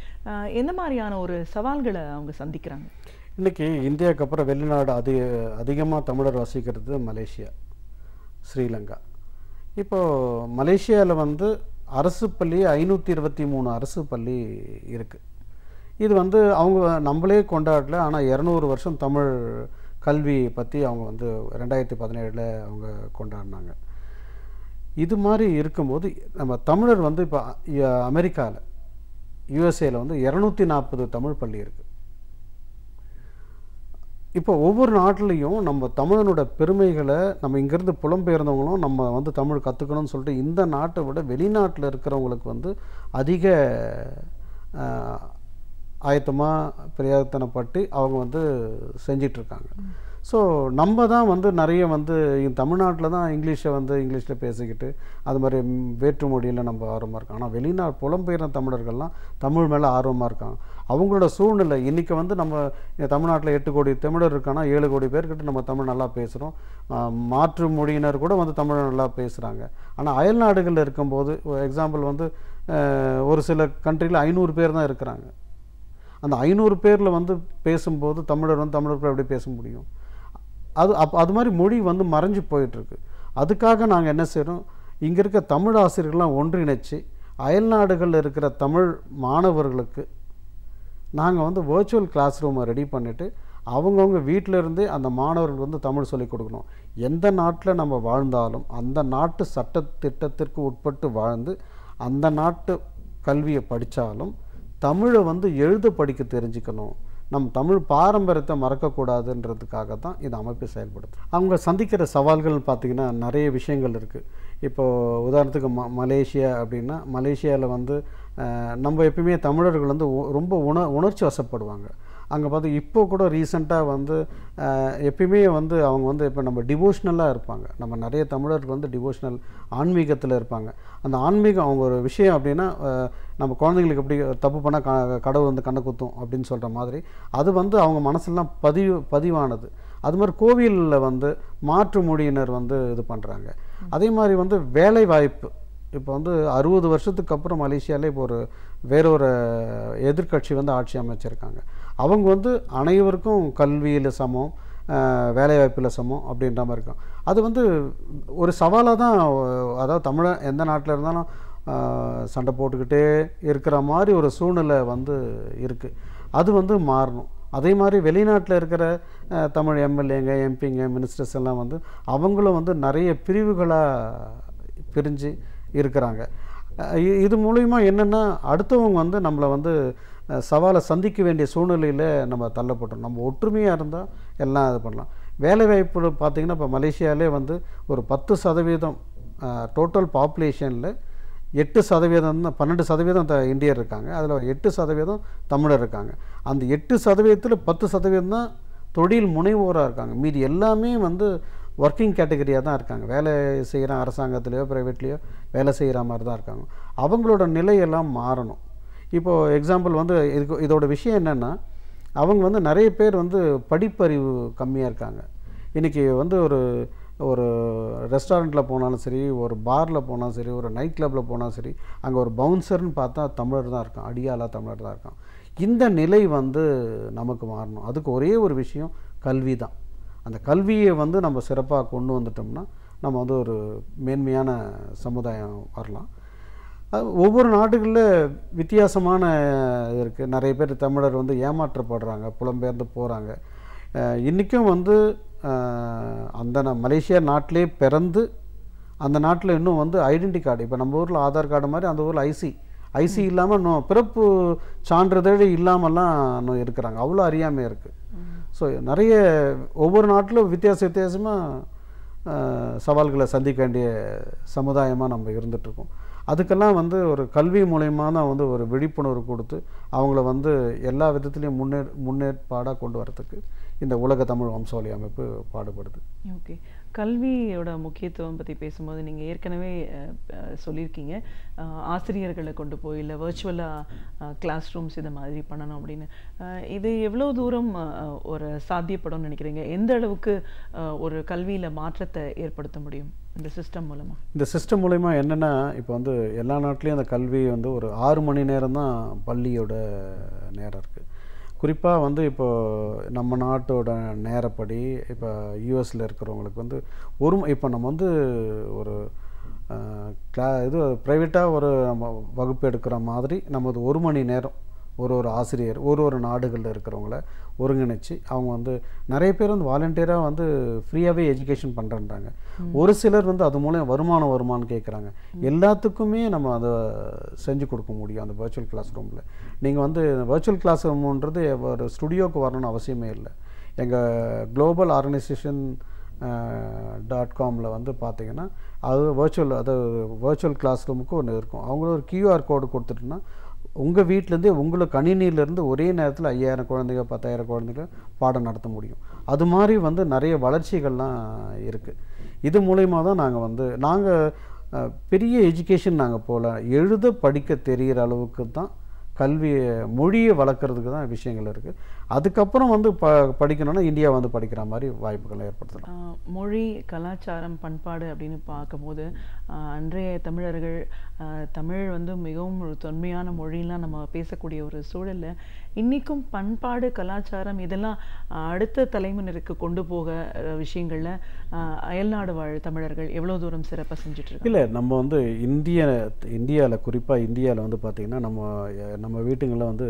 எந்த மாதிரியான ஒரு சவால்களை அவங்க சந்திக்கிறாங்க இன்றைக்கி இந்தியாவுக்கு அப்புறம் வெளிநாடு அதிக அதிகமாக தமிழர் வசிக்கிறது மலேசியா ஸ்ரீலங்கா இப்போது மலேசியாவில் வந்து அரசு பள்ளி ஐநூற்றி இருபத்தி மூணு அரசு பள்ளி இருக்குது இது வந்து அவங்க நம்மளே கொண்டாடல ஆனால் இரநூறு வருஷம் தமிழ் கல்வி பற்றி அவங்க வந்து ரெண்டாயிரத்தி பதினேழில் அவங்க கொண்டாடினாங்க இது மாதிரி இருக்கும்போது நம்ம தமிழர் வந்து இப்போ அமெரிக்காவில் யுஎஸ்ஏல வந்து இரநூத்தி நாற்பது தமிழ் பள்ளி இருக்குது இப்போ ஒவ்வொரு நாட்டிலையும் நம்ம தமிழனோட பெருமைகளை நம்ம இங்கேருந்து புலம்பெயர்ந்தவங்களும் நம்ம வந்து தமிழ் கற்றுக்கணும்னு சொல்லிட்டு இந்த நாட்டை விட வெளிநாட்டில் இருக்கிறவங்களுக்கு வந்து அதிக ஆயத்தமாக பிரயத்தனப்பட்டு அவங்க வந்து செஞ்சிட்ருக்காங்க ஸோ நம்ம தான் வந்து நிறைய வந்து தமிழ்நாட்டில் தான் இங்கிலீஷை வந்து இங்கிலீஷில் பேசிக்கிட்டு அது மாதிரி வேற்று மொழியில் நம்ம ஆர்வமாக இருக்கோம் ஆனால் வெளிநாடு புலம்பெயர்ந்த தமிழர்கள்லாம் தமிழ் மேலே ஆர்வமாக இருக்காங்க அவங்களோட சூழ்நிலை இன்றைக்கி வந்து நம்ம தமிழ்நாட்டில் எட்டு கோடி தமிழர் இருக்கானா ஏழு கோடி பேர்கிட்ட நம்ம தமிழ் நல்லா பேசுகிறோம் மாற்று மொழியினர் கூட வந்து தமிழ் நல்லா பேசுகிறாங்க ஆனால் அயல் நாடுகளில் இருக்கும்போது எக்ஸாம்பிள் வந்து ஒரு சில கண்ட்ரியில் ஐநூறு பேர் தான் இருக்கிறாங்க அந்த ஐநூறு பேரில் வந்து பேசும்போது தமிழர் வந்து தமிழர்கள் எப்படி பேச முடியும் அது அப் அது மாதிரி மொழி வந்து மறைஞ்சு போயிட்டுருக்கு அதுக்காக நாங்கள் என்ன செய்கிறோம் இங்கே இருக்க தமிழ் ஆசிரியர்கள்லாம் ஒன்றிணைச்சு அயல்நாடுகளில் இருக்கிற தமிழ் மாணவர்களுக்கு நாங்கள் வந்து வேர்ச்சுவல் கிளாஸ் ரூமை ரெடி பண்ணிவிட்டு அவங்கவுங்க வீட்டிலருந்து அந்த மாணவர்கள் வந்து தமிழ் சொல்லிக் கொடுக்கணும் எந்த நாட்டில் நம்ம வாழ்ந்தாலும் அந்த நாட்டு சட்ட திட்டத்திற்கு உட்பட்டு வாழ்ந்து அந்த நாட்டு கல்வியை படித்தாலும் தமிழை வந்து எழுத படிக்க தெரிஞ்சுக்கணும் நம் தமிழ் பாரம்பரியத்தை மறக்கக்கூடாதுன்றதுக்காக தான் இந்த அமைப்பு செயல்படுது அவங்க சந்திக்கிற சவால்கள்னு பார்த்திங்கன்னா நிறைய விஷயங்கள் இருக்குது இப்போது உதாரணத்துக்கு ம மலேசியா அப்படின்னா மலேசியாவில் வந்து நம்ம எப்பவுமே தமிழர்கள் வந்து ரொம்ப உண உணர்ச்சி வசப்படுவாங்க அங்கே பார்த்து இப்போ கூட ரீசெண்டாக வந்து எப்பயுமே வந்து அவங்க வந்து இப்போ நம்ம டிவோஷ்னலாக இருப்பாங்க நம்ம நிறைய தமிழர்கள் வந்து டிவோஷ்னல் ஆன்மீகத்தில் இருப்பாங்க அந்த ஆன்மீகம் அவங்க ஒரு விஷயம் அப்படின்னா நம்ம குழந்தைங்களுக்கு எப்படி தப்பு பண்ணால் க கடவுள் வந்து கண்ணை குத்தும் அப்படின்னு சொல்கிற மாதிரி அது வந்து அவங்க மனசெல்லாம் பதிவு பதிவானது அது மாதிரி கோவிலில் வந்து மாற்று மொழியினர் வந்து இது பண்ணுறாங்க அதே மாதிரி வந்து வேலை வாய்ப்பு இப்போ வந்து அறுபது வருஷத்துக்கு அப்புறம் மலேசியாவிலே இப்போ ஒரு வேற ஒரு எதிர்கட்சி வந்து ஆட்சி அமைச்சிருக்காங்க அவங்க வந்து அனைவருக்கும் கல்வியில் சமம் வேலைவாய்ப்பில் சமம் அப்படின்ற மாதிரி இருக்கும் அது வந்து ஒரு சவாலாக தான் அதாவது தமிழ எந்த நாட்டில் இருந்தாலும் சண்டை போட்டுக்கிட்டே இருக்கிற மாதிரி ஒரு சூழ்நிலை வந்து இருக்குது அது வந்து மாறணும் அதே மாதிரி வெளிநாட்டில் இருக்கிற தமிழ் எம்எல்ஏங்க எம்பிங்க மினிஸ்டர்ஸ் எல்லாம் வந்து அவங்களும் வந்து நிறைய பிரிவுகளாக பிரிஞ்சு இருக்கிறாங்க இது மூலிமா என்னென்னா அடுத்தவங்க வந்து நம்மளை வந்து சவாலை சந்திக்க வேண்டிய சூழ்நிலையில் நம்ம தள்ளப்பட்டோம் நம்ம ஒற்றுமையாக இருந்தால் எல்லாம் இது பண்ணலாம் வேலைவாய்ப்பு பார்த்திங்கன்னா இப்போ மலேசியாவிலே வந்து ஒரு பத்து சதவீதம் டோட்டல் பாப்புலேஷனில் எட்டு சதவீதம் பன்னெண்டு சதவீதம் த இந்தியர் இருக்காங்க அதில் எட்டு சதவீதம் தமிழர் இருக்காங்க அந்த எட்டு சதவீதத்தில் பத்து சதவீதம் தான் தொழில் முனைவோராக இருக்காங்க மீதி எல்லாமே வந்து ஒர்க்கிங் கேட்டகரியாக தான் இருக்காங்க வேலை செய்கிற அரசாங்கத்துலேயோ ப்ரைவேட்லேயோ வேலை செய்கிற மாதிரி தான் இருக்காங்க அவங்களோட நிலையெல்லாம் மாறணும் இப்போது எக்ஸாம்பிள் வந்து இதுக்கு இதோட விஷயம் என்னென்னா அவங்க வந்து நிறைய பேர் வந்து படிப்பறிவு கம்மியாக இருக்காங்க இன்றைக்கி வந்து ஒரு ஒரு ரெஸ்டாரண்ட்டில் போனாலும் சரி ஒரு பாரில் போனாலும் சரி ஒரு நைட் கிளப்பில் போனாலும் சரி அங்கே ஒரு பவுன்சர்னு பார்த்தா தமிழர் தான் இருக்கான் அடியாலாக தமிழர் தான் இருக்கான் இந்த நிலை வந்து நமக்கு மாறணும் அதுக்கு ஒரே ஒரு விஷயம் கல்வி தான் அந்த கல்வியை வந்து நம்ம சிறப்பாக கொண்டு வந்துட்டோம்னா நம்ம வந்து ஒரு மேன்மையான சமுதாயம் வரலாம் ஒவ்வொரு நாடுகளில் வித்தியாசமான இருக்குது நிறைய பேர் தமிழர் வந்து ஏமாற்றப்படுறாங்க புலம்பெயர்ந்து போகிறாங்க இன்றைக்கும் வந்து அந்த மலேசியா நாட்டிலே பிறந்து அந்த நாட்டில் இன்னும் வந்து ஐடென்டி கார்டு இப்போ நம்ம ஊரில் ஆதார் கார்டு மாதிரி அந்த ஊரில் ஐசி ஐசி இல்லாமல் இன்னும் பிறப்பு சான்றிதழ் இல்லாமல்லாம் இன்னும் இருக்கிறாங்க அவ்வளோ அறியாமல் இருக்குது ஸோ நிறைய ஒவ்வொரு நாட்டிலும் வித்தியாச வித்தியாசமாக சவால்களை சந்திக்க வேண்டிய சமுதாயமாக நம்ம இருந்துகிட்ருக்கோம் அதுக்கெல்லாம் வந்து ஒரு கல்வி மூலயமா தான் வந்து ஒரு விழிப்புணர்வு கொடுத்து அவங்கள வந்து எல்லா விதத்துலேயும் முன்னே முன்னேற்பாடாக கொண்டு வரத்துக்கு இந்த உலக தமிழ் வம்சாவளி அமைப்பு பாடுபடுது ஓகே கல்வியோட முக்கியத்துவம் பற்றி பேசும்போது நீங்கள் ஏற்கனவே சொல்லியிருக்கீங்க ஆசிரியர்களை கொண்டு போய் இல்லை வர்ச்சுவலாக கிளாஸ் ரூம்ஸ் இதை மாதிரி பண்ணணும் அப்படின்னு இது எவ்வளோ தூரம் ஒரு சாத்தியப்படும் நினைக்கிறீங்க எந்த அளவுக்கு ஒரு கல்வியில் மாற்றத்தை ஏற்படுத்த முடியும் இந்த சிஸ்டம் மூலமாக இந்த சிஸ்டம் மூலயமா என்னென்னா இப்போ வந்து எல்லா நாட்டிலையும் அந்த கல்வி வந்து ஒரு ஆறு மணி நேரம் தான் பள்ளியோட நேரம் இருக்குது குறிப்பாக வந்து இப்போது நம்ம நாட்டோட நேரப்படி இப்போ யூஎஸில் இருக்கிறவங்களுக்கு வந்து ஒரு இப்போ நம்ம வந்து ஒரு கிளா இது ப்ரைவேட்டாக ஒரு வகுப்பு எடுக்கிற மாதிரி நமது ஒரு மணி நேரம் ஒரு ஒரு ஆசிரியர் ஒரு ஒரு நாடுகளில் இருக்கிறவங்கள ஒருங்கிணைச்சு அவங்க வந்து நிறைய பேர் வந்து வாலண்டியராக வந்து ஃப்ரீயாகவே எஜுகேஷன் பண்ணுறன்றாங்க ஒரு சிலர் வந்து அது மூலம் வருமானம் வருமானம் கேட்குறாங்க எல்லாத்துக்குமே நம்ம அதை செஞ்சு கொடுக்க முடியும் அந்த வர்ச்சுவல் கிளாஸ் ரூமில் நீங்கள் வந்து வர்ச்சுவல் கிளாஸ் ரூம்ன்றது ஒரு ஸ்டுடியோவுக்கு வரணும்னு அவசியமே இல்லை எங்கள் குளோபல் ஆர்கனைசேஷன் டாட் காமில் வந்து பார்த்தீங்கன்னா அது வர்ச்சுவல் அது வர்ச்சுவல் கிளாஸ் ரூமுக்கு ஒன்று இருக்கும் அவங்களும் ஒரு கியூஆர் கோடு கொடுத்துட்டுனா உங்கள் வீட்டிலேருந்தே உங்களை கணினியிலேருந்து ஒரே நேரத்தில் ஐயாயிரம் குழந்தைங்க பத்தாயிரம் குழந்தைங்க பாடம் நடத்த முடியும் அது மாதிரி வந்து நிறைய வளர்ச்சிகள்லாம் இருக்குது இது மூலயமா தான் நாங்கள் வந்து நாங்கள் பெரிய எஜுகேஷன் நாங்கள் போகல எழுத படிக்க தெரிகிற அளவுக்கு தான் கல்வியை மொழியை வளர்க்குறதுக்கு தான் விஷயங்கள் இருக்குது அதுக்கப்புறம் வந்து ப படிக்கணும்னா இந்தியா வந்து படிக்கிற மாதிரி வாய்ப்புகளை ஏற்படுத்தலாம் மொழி கலாச்சாரம் பண்பாடு அப்படின்னு பார்க்கும்போது அன்றைய தமிழர்கள் தமிழ் வந்து மிகவும் ஒரு தொன்மையான மொழிலாம் நம்ம பேசக்கூடிய ஒரு சூழலில் இன்றைக்கும் பண்பாடு கலாச்சாரம் இதெல்லாம் அடுத்த தலைமுறைக்கு கொண்டு போக விஷயங்களில் அயல்நாடு வாழ் தமிழர்கள் எவ்வளோ தூரம் சிறப்பாக செஞ்சுட்டு இல்லை நம்ம வந்து இந்திய இந்தியாவில் குறிப்பாக இந்தியாவில் வந்து பார்த்திங்கன்னா நம்ம நம்ம வீட்டுங்களில் வந்து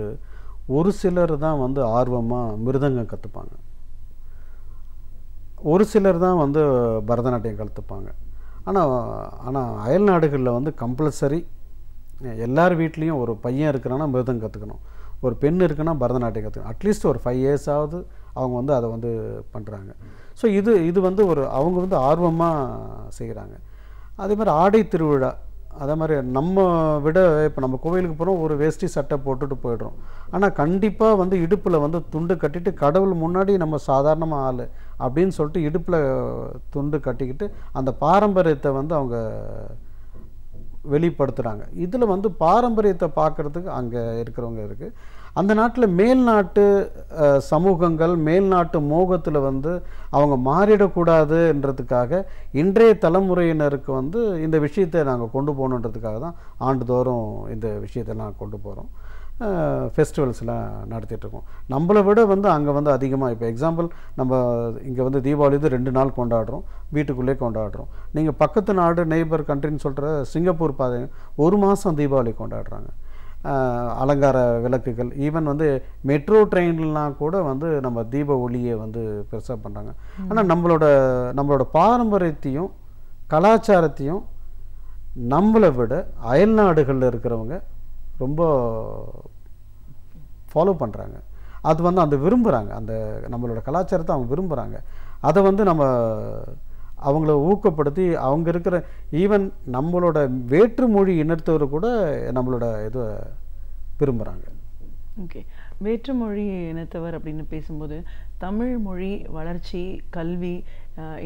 ஒரு சிலர் தான் வந்து ஆர்வமாக மிருதங்கம் கற்றுப்பாங்க ஒரு சிலர் தான் வந்து பரதநாட்டியம் கற்றுப்பாங்க ஆனால் ஆனால் அயல் நாடுகளில் வந்து கம்பல்சரி எல்லார் வீட்லேயும் ஒரு பையன் இருக்கிறான்னா மிருதம் கற்றுக்கணும் ஒரு பெண் இருக்குன்னா பரதநாட்டியம் கற்றுக்கணும் அட்லீஸ்ட் ஒரு ஃபைவ் இயர்ஸாவது அவங்க வந்து அதை வந்து பண்ணுறாங்க ஸோ இது இது வந்து ஒரு அவங்க வந்து ஆர்வமாக செய்கிறாங்க அதே மாதிரி ஆடை திருவிழா அதே மாதிரி நம்ம விட இப்போ நம்ம கோவிலுக்கு போகிறோம் ஒரு வேஷ்டி சட்டை போட்டுட்டு போயிடுறோம் ஆனால் கண்டிப்பாக வந்து இடுப்பில் வந்து துண்டு கட்டிட்டு கடவுள் முன்னாடி நம்ம சாதாரணமாக ஆள் அப்படின்னு சொல்லிட்டு இடுப்பில் துண்டு கட்டிக்கிட்டு அந்த பாரம்பரியத்தை வந்து அவங்க வெளிப்படுத்துகிறாங்க இதில் வந்து பாரம்பரியத்தை பார்க்குறதுக்கு அங்கே இருக்கிறவங்க இருக்குது அந்த நாட்டில் மேல்நாட்டு சமூகங்கள் மேல்நாட்டு மோகத்தில் வந்து அவங்க மாறிடக்கூடாதுன்றதுக்காக இன்றைய தலைமுறையினருக்கு வந்து இந்த விஷயத்தை நாங்கள் கொண்டு போகணுன்றதுக்காக தான் ஆண்டுதோறும் இந்த விஷயத்தை நாங்கள் கொண்டு போகிறோம் ஃபெஸ்டிவல்ஸ்லாம் நடத்திட்டுருக்கோம் நம்மளை விட வந்து அங்கே வந்து அதிகமாக இப்போ எக்ஸாம்பிள் நம்ம இங்கே வந்து தீபாவளி இது ரெண்டு நாள் கொண்டாடுறோம் வீட்டுக்குள்ளே கொண்டாடுறோம் நீங்கள் பக்கத்து நாடு நெய்பர் கண்ட்ரின்னு சொல்கிற சிங்கப்பூர் பாதை ஒரு மாதம் தீபாவளி கொண்டாடுறாங்க அலங்கார விளக்குகள் ஈவன் வந்து மெட்ரோ ட்ரெயின்லாம் கூட வந்து நம்ம தீப ஒளியை வந்து பெருசாக பண்ணுறாங்க ஆனால் நம்மளோட நம்மளோட பாரம்பரியத்தையும் கலாச்சாரத்தையும் நம்மளை விட அயல் நாடுகளில் இருக்கிறவங்க ரொம்ப ஃபாலோ பண்ணுறாங்க அது வந்து அந்த விரும்புகிறாங்க அந்த நம்மளோட கலாச்சாரத்தை அவங்க விரும்புகிறாங்க அதை வந்து நம்ம அவங்கள ஊக்கப்படுத்தி அவங்க இருக்கிற ஈவன் நம்மளோட வேற்று இனத்தவர் கூட நம்மளோட இதை விரும்புகிறாங்க ஓகே வேற்றுமொழி இனத்தவர் அப்படின்னு பேசும்போது தமிழ் மொழி வளர்ச்சி கல்வி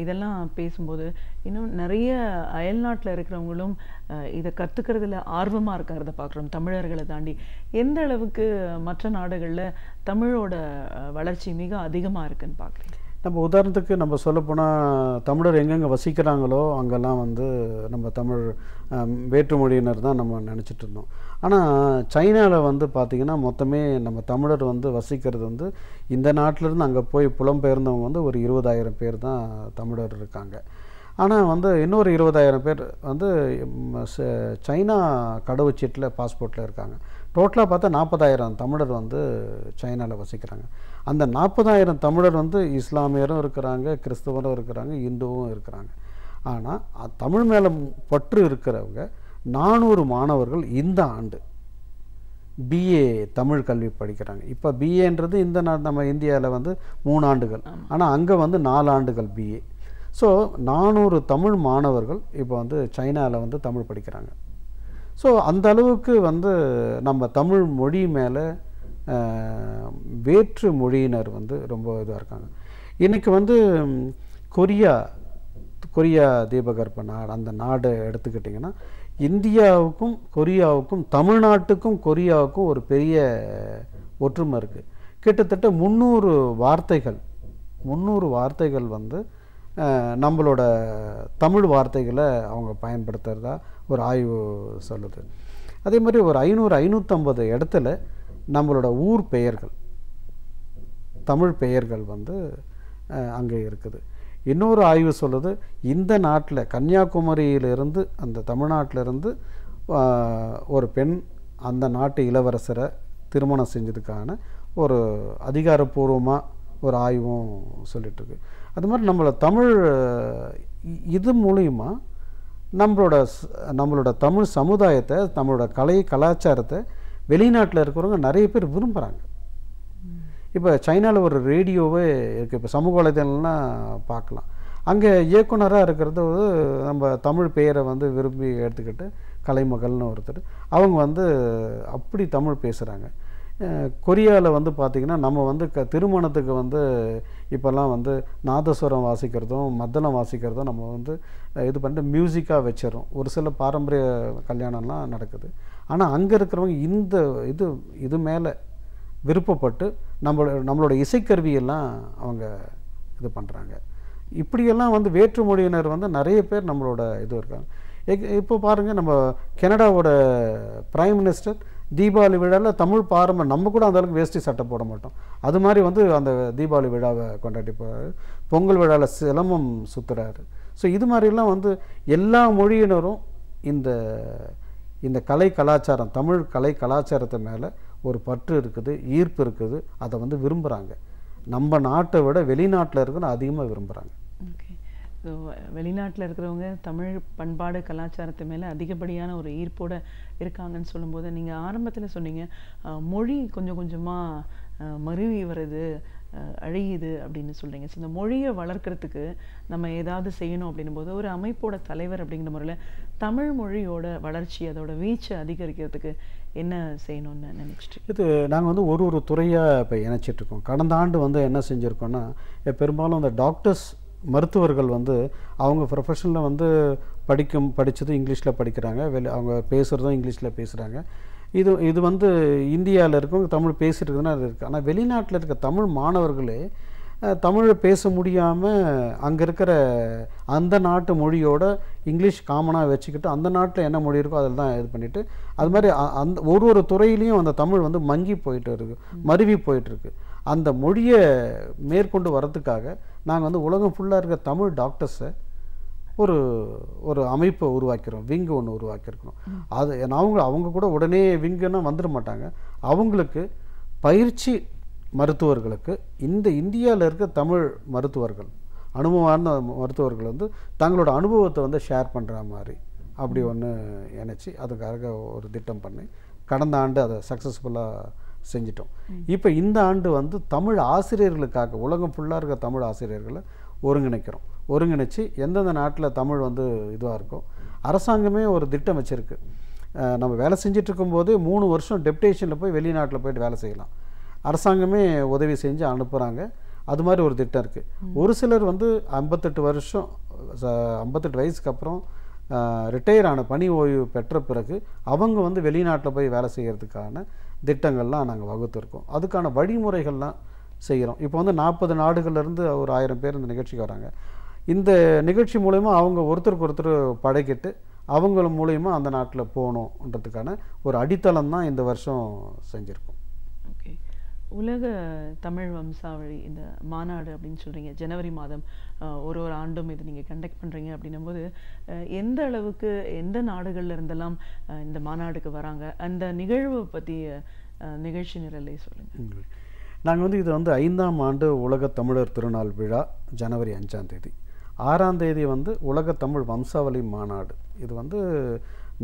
இதெல்லாம் பேசும்போது இன்னும் நிறைய அயல்நாட்டில் இருக்கிறவங்களும் இதை கற்றுக்கிறதுல ஆர்வமாக இருக்கிறத பார்க்குறோம் தமிழர்களை தாண்டி எந்த அளவுக்கு மற்ற நாடுகளில் தமிழோட வளர்ச்சி மிக அதிகமாக இருக்குன்னு பார்க்குறேன் நம்ம உதாரணத்துக்கு நம்ம சொல்லப்போனால் தமிழர் எங்கெங்கே வசிக்கிறாங்களோ அங்கெல்லாம் வந்து நம்ம தமிழ் வேற்றுமொழியினர் தான் நம்ம நினச்சிட்டு இருந்தோம் ஆனால் சைனாவில் வந்து பார்த்திங்கன்னா மொத்தமே நம்ம தமிழர் வந்து வசிக்கிறது வந்து இந்த நாட்டிலேருந்து அங்கே போய் புலம்பெயர்ந்தவங்க வந்து ஒரு இருபதாயிரம் பேர் தான் தமிழர் இருக்காங்க ஆனால் வந்து இன்னொரு இருபதாயிரம் பேர் வந்து சைனா கடவுச்சீட்டில் பாஸ்போர்ட்டில் இருக்காங்க டோட்டலாக பார்த்தா நாற்பதாயிரம் தமிழர் வந்து சைனாவில் வசிக்கிறாங்க அந்த நாற்பதாயிரம் தமிழர் வந்து இஸ்லாமியரும் இருக்கிறாங்க கிறிஸ்தவரும் இருக்கிறாங்க இந்துவும் இருக்கிறாங்க ஆனால் தமிழ் மேலே பற்று இருக்கிறவங்க நானூறு மாணவர்கள் இந்த ஆண்டு பிஏ தமிழ் கல்வி படிக்கிறாங்க இப்போ பிஏன்றது இந்த நம்ம இந்தியாவில் வந்து மூணு ஆண்டுகள் ஆனால் அங்கே வந்து நாலு ஆண்டுகள் பிஏ ஸோ நானூறு தமிழ் மாணவர்கள் இப்போ வந்து சைனாவில் வந்து தமிழ் படிக்கிறாங்க ஸோ அந்த அளவுக்கு வந்து நம்ம தமிழ் மொழி மேலே வேற்று மொழியினர் வந்து ரொம்ப இதாக இருக்காங்க இன்றைக்கி வந்து கொரியா கொரியா தீபகற்ப நாடு அந்த நாடு எடுத்துக்கிட்டிங்கன்னா இந்தியாவுக்கும் கொரியாவுக்கும் தமிழ்நாட்டுக்கும் கொரியாவுக்கும் ஒரு பெரிய ஒற்றுமை இருக்குது கிட்டத்தட்ட முந்நூறு வார்த்தைகள் முந்நூறு வார்த்தைகள் வந்து நம்மளோட தமிழ் வார்த்தைகளை அவங்க பயன்படுத்துகிறதா ஒரு ஆய்வு சொல்லுது அதே மாதிரி ஒரு ஐநூறு ஐநூற்றம்பது இடத்துல நம்மளோட ஊர் பெயர்கள் தமிழ் பெயர்கள் வந்து அங்கே இருக்குது இன்னொரு ஆய்வு சொல்லுது இந்த நாட்டில் கன்னியாகுமரியிலிருந்து அந்த தமிழ்நாட்டிலிருந்து ஒரு பெண் அந்த நாட்டு இளவரசரை திருமணம் செஞ்சதுக்கான ஒரு அதிகாரப்பூர்வமாக ஒரு ஆய்வும் சொல்லிகிட்ருக்கு அது மாதிரி நம்மளை தமிழ் இது மூலிமா நம்மளோட நம்மளோட தமிழ் சமுதாயத்தை நம்மளோட கலை கலாச்சாரத்தை வெளிநாட்டில் இருக்கிறவங்க நிறைய பேர் விரும்புகிறாங்க இப்போ சைனாவில் ஒரு ரேடியோவே இருக்குது இப்போ சமூக வலைதளம்னா பார்க்கலாம் அங்கே இயக்குனராக இருக்கிறது நம்ம தமிழ் பெயரை வந்து விரும்பி எடுத்துக்கிட்டு கலைமகள்னு ஒருத்தர் அவங்க வந்து அப்படி தமிழ் பேசுகிறாங்க கொரியாவில் வந்து பார்த்திங்கன்னா நம்ம வந்து க திருமணத்துக்கு வந்து இப்போல்லாம் வந்து நாதஸ்வரம் வாசிக்கிறதும் மத்தளம் வாசிக்கிறதும் நம்ம வந்து இது பண்ணிட்டு மியூசிக்காக வச்சிடறோம் ஒரு சில பாரம்பரிய கல்யாணம்லாம் நடக்குது ஆனால் அங்கே இருக்கிறவங்க இந்த இது இது மேலே விருப்பப்பட்டு நம்மளோட நம்மளோட இசைக்கருவியெல்லாம் அவங்க இது பண்ணுறாங்க இப்படியெல்லாம் வந்து வேற்றுமொழியினர் வந்து நிறைய பேர் நம்மளோட இது இருக்காங்க இப்போ பாருங்கள் நம்ம கனடாவோட பிரைம் மினிஸ்டர் தீபாவளி விழாவில் தமிழ் பாரம்பரிய நம்ம கூட அந்த அளவுக்கு வேஷ்டி சட்டை போட மாட்டோம் அது மாதிரி வந்து அந்த தீபாவளி விழாவை கொண்டாடி போகிறாரு பொங்கல் விழாவில் சிலம்பம் சுற்றுறாரு ஸோ இது மாதிரிலாம் வந்து எல்லா மொழியினரும் இந்த இந்த கலை கலாச்சாரம் தமிழ் கலை கலாச்சாரத்தை மேலே ஒரு பற்று இருக்குது ஈர்ப்பு இருக்குது அதை வந்து விரும்புகிறாங்க நம்ம நாட்டை விட வெளிநாட்டில் இருக்கிற அதிகமாக விரும்புகிறாங்க ஸோ வெளிநாட்டில் இருக்கிறவங்க தமிழ் பண்பாடு கலாச்சாரத்து மேலே அதிகப்படியான ஒரு ஈர்ப்போடு இருக்காங்கன்னு சொல்லும்போது நீங்கள் ஆரம்பத்தில் சொன்னீங்க மொழி கொஞ்சம் கொஞ்சமாக மருவி வருது அழியுது அப்படின்னு சொல்கிறீங்க ஸோ இந்த மொழியை வளர்க்குறதுக்கு நம்ம ஏதாவது செய்யணும் அப்படின்னும் போது ஒரு அமைப்போட தலைவர் அப்படிங்கிற முறையில் தமிழ் மொழியோட வளர்ச்சி அதோட வீச்சை அதிகரிக்கிறதுக்கு என்ன செய்யணும்னு நினைச்சிட்டு இது நாங்கள் வந்து ஒரு ஒரு துறையாக இப்போ இணைச்சிட்ருக்கோம் கடந்த ஆண்டு வந்து என்ன செஞ்சுருக்கோன்னா பெரும்பாலும் அந்த டாக்டர்ஸ் மருத்துவர்கள் வந்து அவங்க ப்ரொஃபஷனில் வந்து படிக்கும் படித்ததும் இங்கிலீஷில் படிக்கிறாங்க வெளி அவங்க பேசுகிறதும் இங்கிலீஷில் பேசுகிறாங்க இது இது வந்து இந்தியாவில் இருக்கவங்க தமிழ் பேசிட்டு இருக்குதுன்னா அது இருக்குது ஆனால் வெளிநாட்டில் இருக்க தமிழ் மாணவர்களே தமிழை பேச முடியாமல் அங்கே இருக்கிற அந்த நாட்டு மொழியோட இங்கிலீஷ் காமனாக வச்சுக்கிட்டு அந்த நாட்டில் என்ன மொழி இருக்கோ அதில் தான் இது பண்ணிவிட்டு அது மாதிரி அந்த ஒரு ஒரு துறையிலையும் அந்த தமிழ் வந்து மங்கி போயிட்டு இருக்கு மருவி போயிட்டுருக்கு அந்த மொழியை மேற்கொண்டு வரத்துக்காக நாங்கள் வந்து உலகம் ஃபுல்லாக இருக்க தமிழ் டாக்டர்ஸை ஒரு ஒரு அமைப்பை உருவாக்கிறோம் விங்கு ஒன்று உருவாக்கியிருக்கணும் அது அவங்க அவங்க கூட உடனே விங்குன்னா வந்துட மாட்டாங்க அவங்களுக்கு பயிற்சி மருத்துவர்களுக்கு இந்த இந்தியாவில் இருக்க தமிழ் மருத்துவர்கள் அனுபவமான மருத்துவர்கள் வந்து தங்களோட அனுபவத்தை வந்து ஷேர் பண்ணுற மாதிரி அப்படி ஒன்று இணைச்சி அதுக்காக ஒரு திட்டம் பண்ணி கடந்த ஆண்டு அதை சக்ஸஸ்ஃபுல்லாக செஞ்சிட்டோம் இப்போ இந்த ஆண்டு வந்து தமிழ் ஆசிரியர்களுக்காக உலகம் ஃபுல்லாக இருக்க தமிழ் ஆசிரியர்களை ஒருங்கிணைக்கிறோம் ஒருங்கிணைச்சி எந்தெந்த நாட்டில் தமிழ் வந்து இதுவாக இருக்கோ அரசாங்கமே ஒரு திட்டம் வச்சுருக்கு நம்ம வேலை போதே மூணு வருஷம் டெப்டேஷனில் போய் வெளிநாட்டில் போயிட்டு வேலை செய்யலாம் அரசாங்கமே உதவி செஞ்சு அனுப்புகிறாங்க அது மாதிரி ஒரு திட்டம் இருக்குது ஒரு சிலர் வந்து ஐம்பத்தெட்டு வருஷம் ஐம்பத்தெட்டு வயசுக்கு அப்புறம் ரிட்டையர் ஆன பணி ஓய்வு பெற்ற பிறகு அவங்க வந்து வெளிநாட்டில் போய் வேலை செய்கிறதுக்கான திட்டங்கள்லாம் நாங்கள் வகுத்துருக்கோம் அதுக்கான வழிமுறைகள்லாம் செய்கிறோம் இப்போ வந்து நாற்பது நாடுகள்லேருந்து ஒரு ஆயிரம் பேர் இந்த நிகழ்ச்சிக்கு வராங்க இந்த நிகழ்ச்சி மூலயமா அவங்க ஒருத்தருக்கு ஒருத்தர் பழகிட்டு அவங்கள மூலயமா அந்த நாட்டில் போகணுன்றதுக்கான ஒரு அடித்தளம் தான் இந்த வருஷம் செஞ்சுருக்கோம் உலக தமிழ் வம்சாவளி இந்த மாநாடு அப்படின்னு சொல்கிறீங்க ஜனவரி மாதம் ஒரு ஒரு ஆண்டும் இதை நீங்கள் கண்டக்ட் பண்ணுறீங்க அப்படின்னும்போது எந்த அளவுக்கு எந்த நாடுகளில் இருந்தெல்லாம் இந்த மாநாடுக்கு வராங்க அந்த நிகழ்வு பற்றி நிகழ்ச்சி நிரலை சொல்லுங்கள் நாங்கள் வந்து இது வந்து ஐந்தாம் ஆண்டு உலக தமிழர் திருநாள் விழா ஜனவரி அஞ்சாம் தேதி ஆறாம் தேதி வந்து உலக தமிழ் வம்சாவளி மாநாடு இது வந்து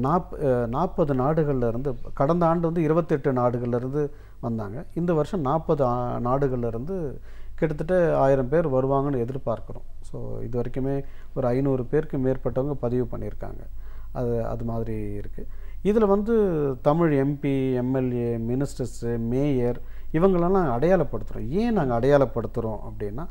நாப் நாற்பது நாடுகள்லேருந்து கடந்த ஆண்டு வந்து இருபத்தெட்டு நாடுகள்லேருந்து வந்தாங்க இந்த வருஷம் நாற்பது நாடுகள்லேருந்து கிட்டத்தட்ட ஆயிரம் பேர் வருவாங்கன்னு எதிர்பார்க்குறோம் ஸோ இது வரைக்குமே ஒரு ஐநூறு பேருக்கு மேற்பட்டவங்க பதிவு பண்ணியிருக்காங்க அது அது மாதிரி இருக்குது இதில் வந்து Tamil MP MLA ministers mayor இவங்களெல்லாம் அடையாளப்படுத்துகிறோம் ஏன் நாங்கள் அடையாளப்படுத்துகிறோம் அப்படின்னா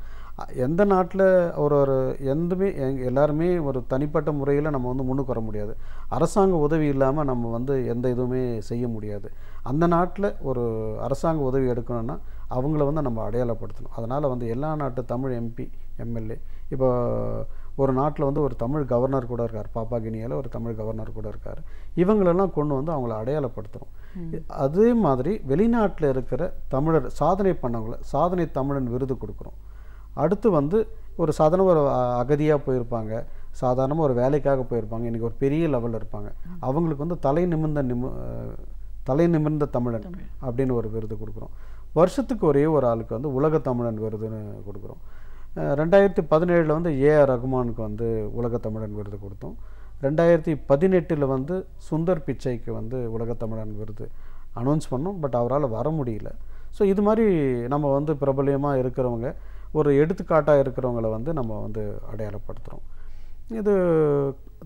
எந்த நாட்டில் ஒரு ஒரு எந்தமே எல்லாருமே ஒரு தனிப்பட்ட முறையில் நம்ம வந்து முன்னுக்கு வர முடியாது அரசாங்க உதவி இல்லாமல் நம்ம வந்து எந்த இதுவுமே செய்ய முடியாது அந்த நாட்டில் ஒரு அரசாங்க உதவி எடுக்கணும்னா அவங்கள வந்து நம்ம அடையாளப்படுத்தணும் அதனால் வந்து எல்லா நாட்டு தமிழ் எம்பி எம்எல்ஏ இப்போ ஒரு நாட்டில் வந்து ஒரு தமிழ் கவர்னர் கூட இருக்கார் பாப்பா கினியால் ஒரு தமிழ் கவர்னர் கூட இருக்கார் இவங்களெல்லாம் கொண்டு வந்து அவங்கள அடையாளப்படுத்தணும் அதே மாதிரி வெளிநாட்டில் இருக்கிற தமிழர் சாதனை பண்ணவங்களை சாதனை தமிழன் விருது கொடுக்குறோம் அடுத்து வந்து ஒரு சாதாரண ஒரு அகதியாக போயிருப்பாங்க சாதாரணமாக ஒரு வேலைக்காக போயிருப்பாங்க இன்றைக்கி ஒரு பெரிய லெவலில் இருப்பாங்க அவங்களுக்கு வந்து தலை நிமிர்ந்த நிம தலை நிமிர்ந்த தமிழன் அப்படின்னு ஒரு விருது கொடுக்குறோம் வருஷத்துக்கு ஒரே ஒரு ஆளுக்கு வந்து உலக தமிழன் விருதுன்னு கொடுக்குறோம் ரெண்டாயிரத்தி பதினேழில் வந்து ஏஆர் ரகுமானுக்கு வந்து உலக தமிழன் விருது கொடுத்தோம் ரெண்டாயிரத்தி பதினெட்டில் வந்து சுந்தர் பிச்சைக்கு வந்து உலக தமிழன் விருது அனௌன்ஸ் பண்ணோம் பட் அவரால் வர முடியல ஸோ இது மாதிரி நம்ம வந்து பிரபலியமாக இருக்கிறவங்க ஒரு எடுத்துக்காட்டாக இருக்கிறவங்களை வந்து நம்ம வந்து அடையாளப்படுத்துகிறோம் இது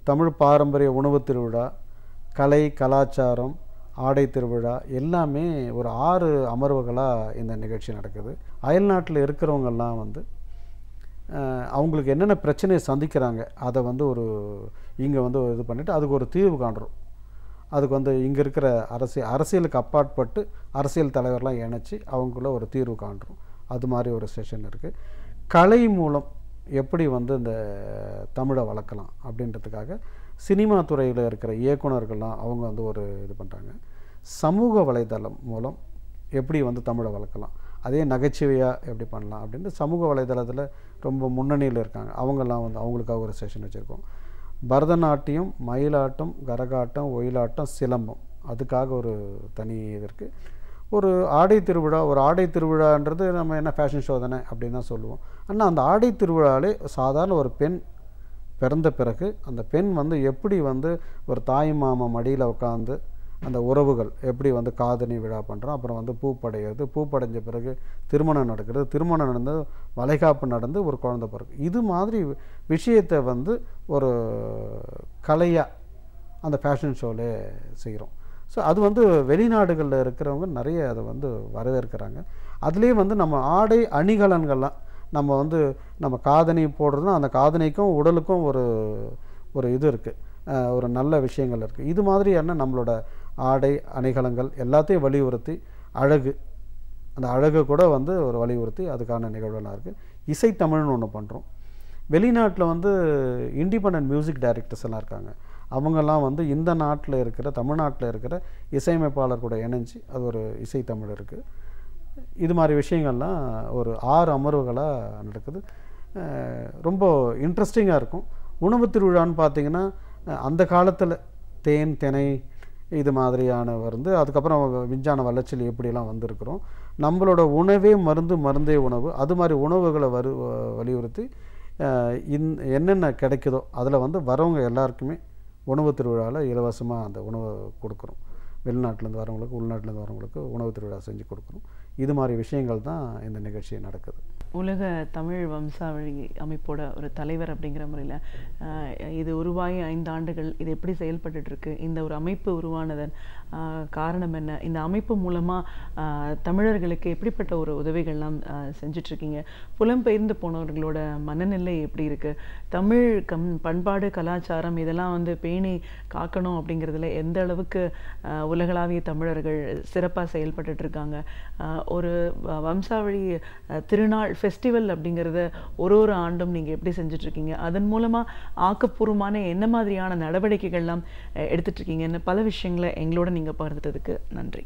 தமிழ் பாரம்பரிய உணவு திருவிழா கலை கலாச்சாரம் ஆடை திருவிழா எல்லாமே ஒரு ஆறு அமர்வுகளாக இந்த நிகழ்ச்சி நடக்குது அயல்நாட்டில் இருக்கிறவங்கெல்லாம் வந்து அவங்களுக்கு என்னென்ன பிரச்சனையை சந்திக்கிறாங்க அதை வந்து ஒரு இங்கே வந்து இது பண்ணிவிட்டு அதுக்கு ஒரு தீர்வு காண்றோம் அதுக்கு வந்து இங்கே இருக்கிற அரசியல் அரசியலுக்கு அப்பாற்பட்டு அரசியல் தலைவர்லாம் இணைச்சி அவங்கள ஒரு தீர்வு காண்றோம் அது மாதிரி ஒரு செஷன் இருக்குது கலை மூலம் எப்படி வந்து இந்த தமிழை வளர்க்கலாம் அப்படின்றதுக்காக சினிமா துறையில் இருக்கிற இயக்குனர்கள்லாம் அவங்க வந்து ஒரு இது பண்ணுறாங்க சமூக வலைதளம் மூலம் எப்படி வந்து தமிழை வளர்க்கலாம் அதே நகைச்சுவையாக எப்படி பண்ணலாம் அப்படின்ட்டு சமூக வலைதளத்தில் ரொம்ப முன்னணியில் இருக்காங்க அவங்கெல்லாம் வந்து அவங்களுக்காக ஒரு செஷன் வச்சுருக்கோம் பரதநாட்டியம் மயிலாட்டம் கரகாட்டம் ஒயிலாட்டம் சிலம்பம் அதுக்காக ஒரு தனி இது இருக்குது ஒரு ஆடை திருவிழா ஒரு ஆடை திருவிழான்றது நம்ம என்ன ஃபேஷன் ஷோ தானே அப்படின்னு தான் சொல்லுவோம் ஆனால் அந்த ஆடை திருவிழாலே சாதாரண ஒரு பெண் பிறந்த பிறகு அந்த பெண் வந்து எப்படி வந்து ஒரு தாய் மாமா மடியில் உட்காந்து அந்த உறவுகள் எப்படி வந்து காதணி விழா பண்ணுறோம் அப்புறம் வந்து பூ பூ பூப்படைஞ்ச பிறகு திருமணம் நடக்கிறது திருமணம் நடந்து வளைகாப்பு நடந்து ஒரு குழந்த பிறகு இது மாதிரி விஷயத்தை வந்து ஒரு கலையாக அந்த ஃபேஷன் ஷோவில் செய்கிறோம் ஸோ அது வந்து வெளிநாடுகளில் இருக்கிறவங்க நிறைய அதை வந்து வரவேற்கிறாங்க அதுலேயும் வந்து நம்ம ஆடை அணிகலன்கள்லாம் நம்ம வந்து நம்ம காதனை போடுறதுனா அந்த காதனைக்கும் உடலுக்கும் ஒரு ஒரு இது இருக்குது ஒரு நல்ல விஷயங்கள் இருக்குது இது மாதிரியான நம்மளோட ஆடை அணிகலங்கள் எல்லாத்தையும் வலியுறுத்தி அழகு அந்த அழகு கூட வந்து ஒரு வலியுறுத்தி அதுக்கான நிகழ்வுலாம் இருக்குது இசை தமிழ்னு ஒன்று பண்ணுறோம் வெளிநாட்டில் வந்து இண்டிபெண்ட் மியூசிக் டைரக்டர்ஸ் எல்லாம் இருக்காங்க அவங்கெல்லாம் வந்து இந்த நாட்டில் இருக்கிற தமிழ்நாட்டில் இருக்கிற இசையமைப்பாளர் கூட இணைஞ்சு அது ஒரு இசை தமிழ் இருக்குது இது மாதிரி விஷயங்கள்லாம் ஒரு ஆறு அமர்வுகளாக நடக்குது ரொம்ப இன்ட்ரெஸ்டிங்காக இருக்கும் உணவு திருவிழான்னு பார்த்திங்கன்னா அந்த காலத்தில் தேன் தினை இது மாதிரியான வந்து அதுக்கப்புறம் விஞ்ஞான வளர்ச்சியில் எப்படிலாம் வந்திருக்கிறோம் நம்மளோட உணவே மருந்து மருந்தே உணவு அது மாதிரி உணவுகளை வரு வலியுறுத்தி இன் என்னென்ன கிடைக்குதோ அதில் வந்து வரவங்க எல்லாருக்குமே உணவு திருவிழாவில் இலவசமாக அந்த உணவை கொடுக்குறோம் வெளிநாட்டிலேருந்து வரவங்களுக்கு உள்நாட்டிலேருந்து வரவங்களுக்கு உணவு திருவிழா செஞ்சு கொடுக்குறோம் இது மாதிரி விஷயங்கள் தான் இந்த நிகழ்ச்சி நடக்குது உலக தமிழ் வம்சாவழி அமைப்போட ஒரு தலைவர் அப்படிங்கிற முறையில் இது உருவாகி ஐந்து ஆண்டுகள் இது எப்படி செயல்பட்டுருக்கு இந்த ஒரு அமைப்பு உருவானதன் காரணம் என்ன இந்த அமைப்பு மூலமாக தமிழர்களுக்கு எப்படிப்பட்ட ஒரு உதவிகள்லாம் செஞ்சிட்ருக்கீங்க புலம்பெயர்ந்து போனவர்களோட மனநிலை எப்படி இருக்குது தமிழ் கம் பண்பாடு கலாச்சாரம் இதெல்லாம் வந்து பேணி காக்கணும் அப்படிங்கிறதுல எந்த அளவுக்கு உலகளாவிய தமிழர்கள் சிறப்பாக செயல்பட்டு இருக்காங்க ஒரு வம்சாவழி திருநாள் ஃபெஸ்டிவல் அப்படிங்கிறத ஒரு ஒரு ஆண்டும் நீங்கள் எப்படி செஞ்சிட்ருக்கீங்க அதன் மூலமாக ஆக்கப்பூர்வமான என்ன மாதிரியான நடவடிக்கைகள்லாம் எடுத்துட்ருக்கீங்கன்னு பல விஷயங்களை எங்களோட நீங்கள் நீங்கள் பகிர்ந்துட்டதுக்கு நன்றி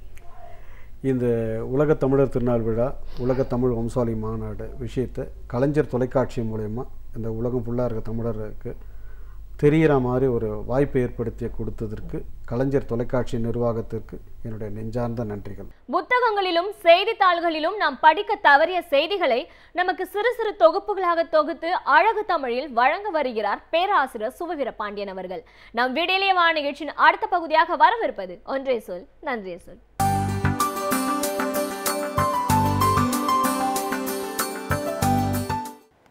இந்த உலக தமிழர் திருநாள் விழா உலக தமிழ் வம்சாவளி மாநாடு விஷயத்தை கலைஞர் தொலைக்காட்சி மூலயமா இந்த உலகம் ஃபுல்லாக இருக்க தமிழருக்கு தெரிகிற மாதிரி ஒரு வாய்ப்பு ஏற்படுத்தி கொடுத்ததற்கு கலைஞர் தொலைக்காட்சி நிர்வாகத்திற்கு என்னுடைய நெஞ்சார்ந்த நன்றிகள் புத்தகங்களிலும் செய்தித்தாள்களிலும் நாம் படிக்க தவறிய செய்திகளை நமக்கு சிறு சிறு தொகுப்புகளாக தொகுத்து அழகு தமிழில் வழங்க வருகிறார் பேராசிரியர் சுபவீர பாண்டியன் அவர்கள் நம் விடலியமான நிகழ்ச்சியின் அடுத்த பகுதியாக வரவிருப்பது ஒன்றே சொல் நன்றே சொல்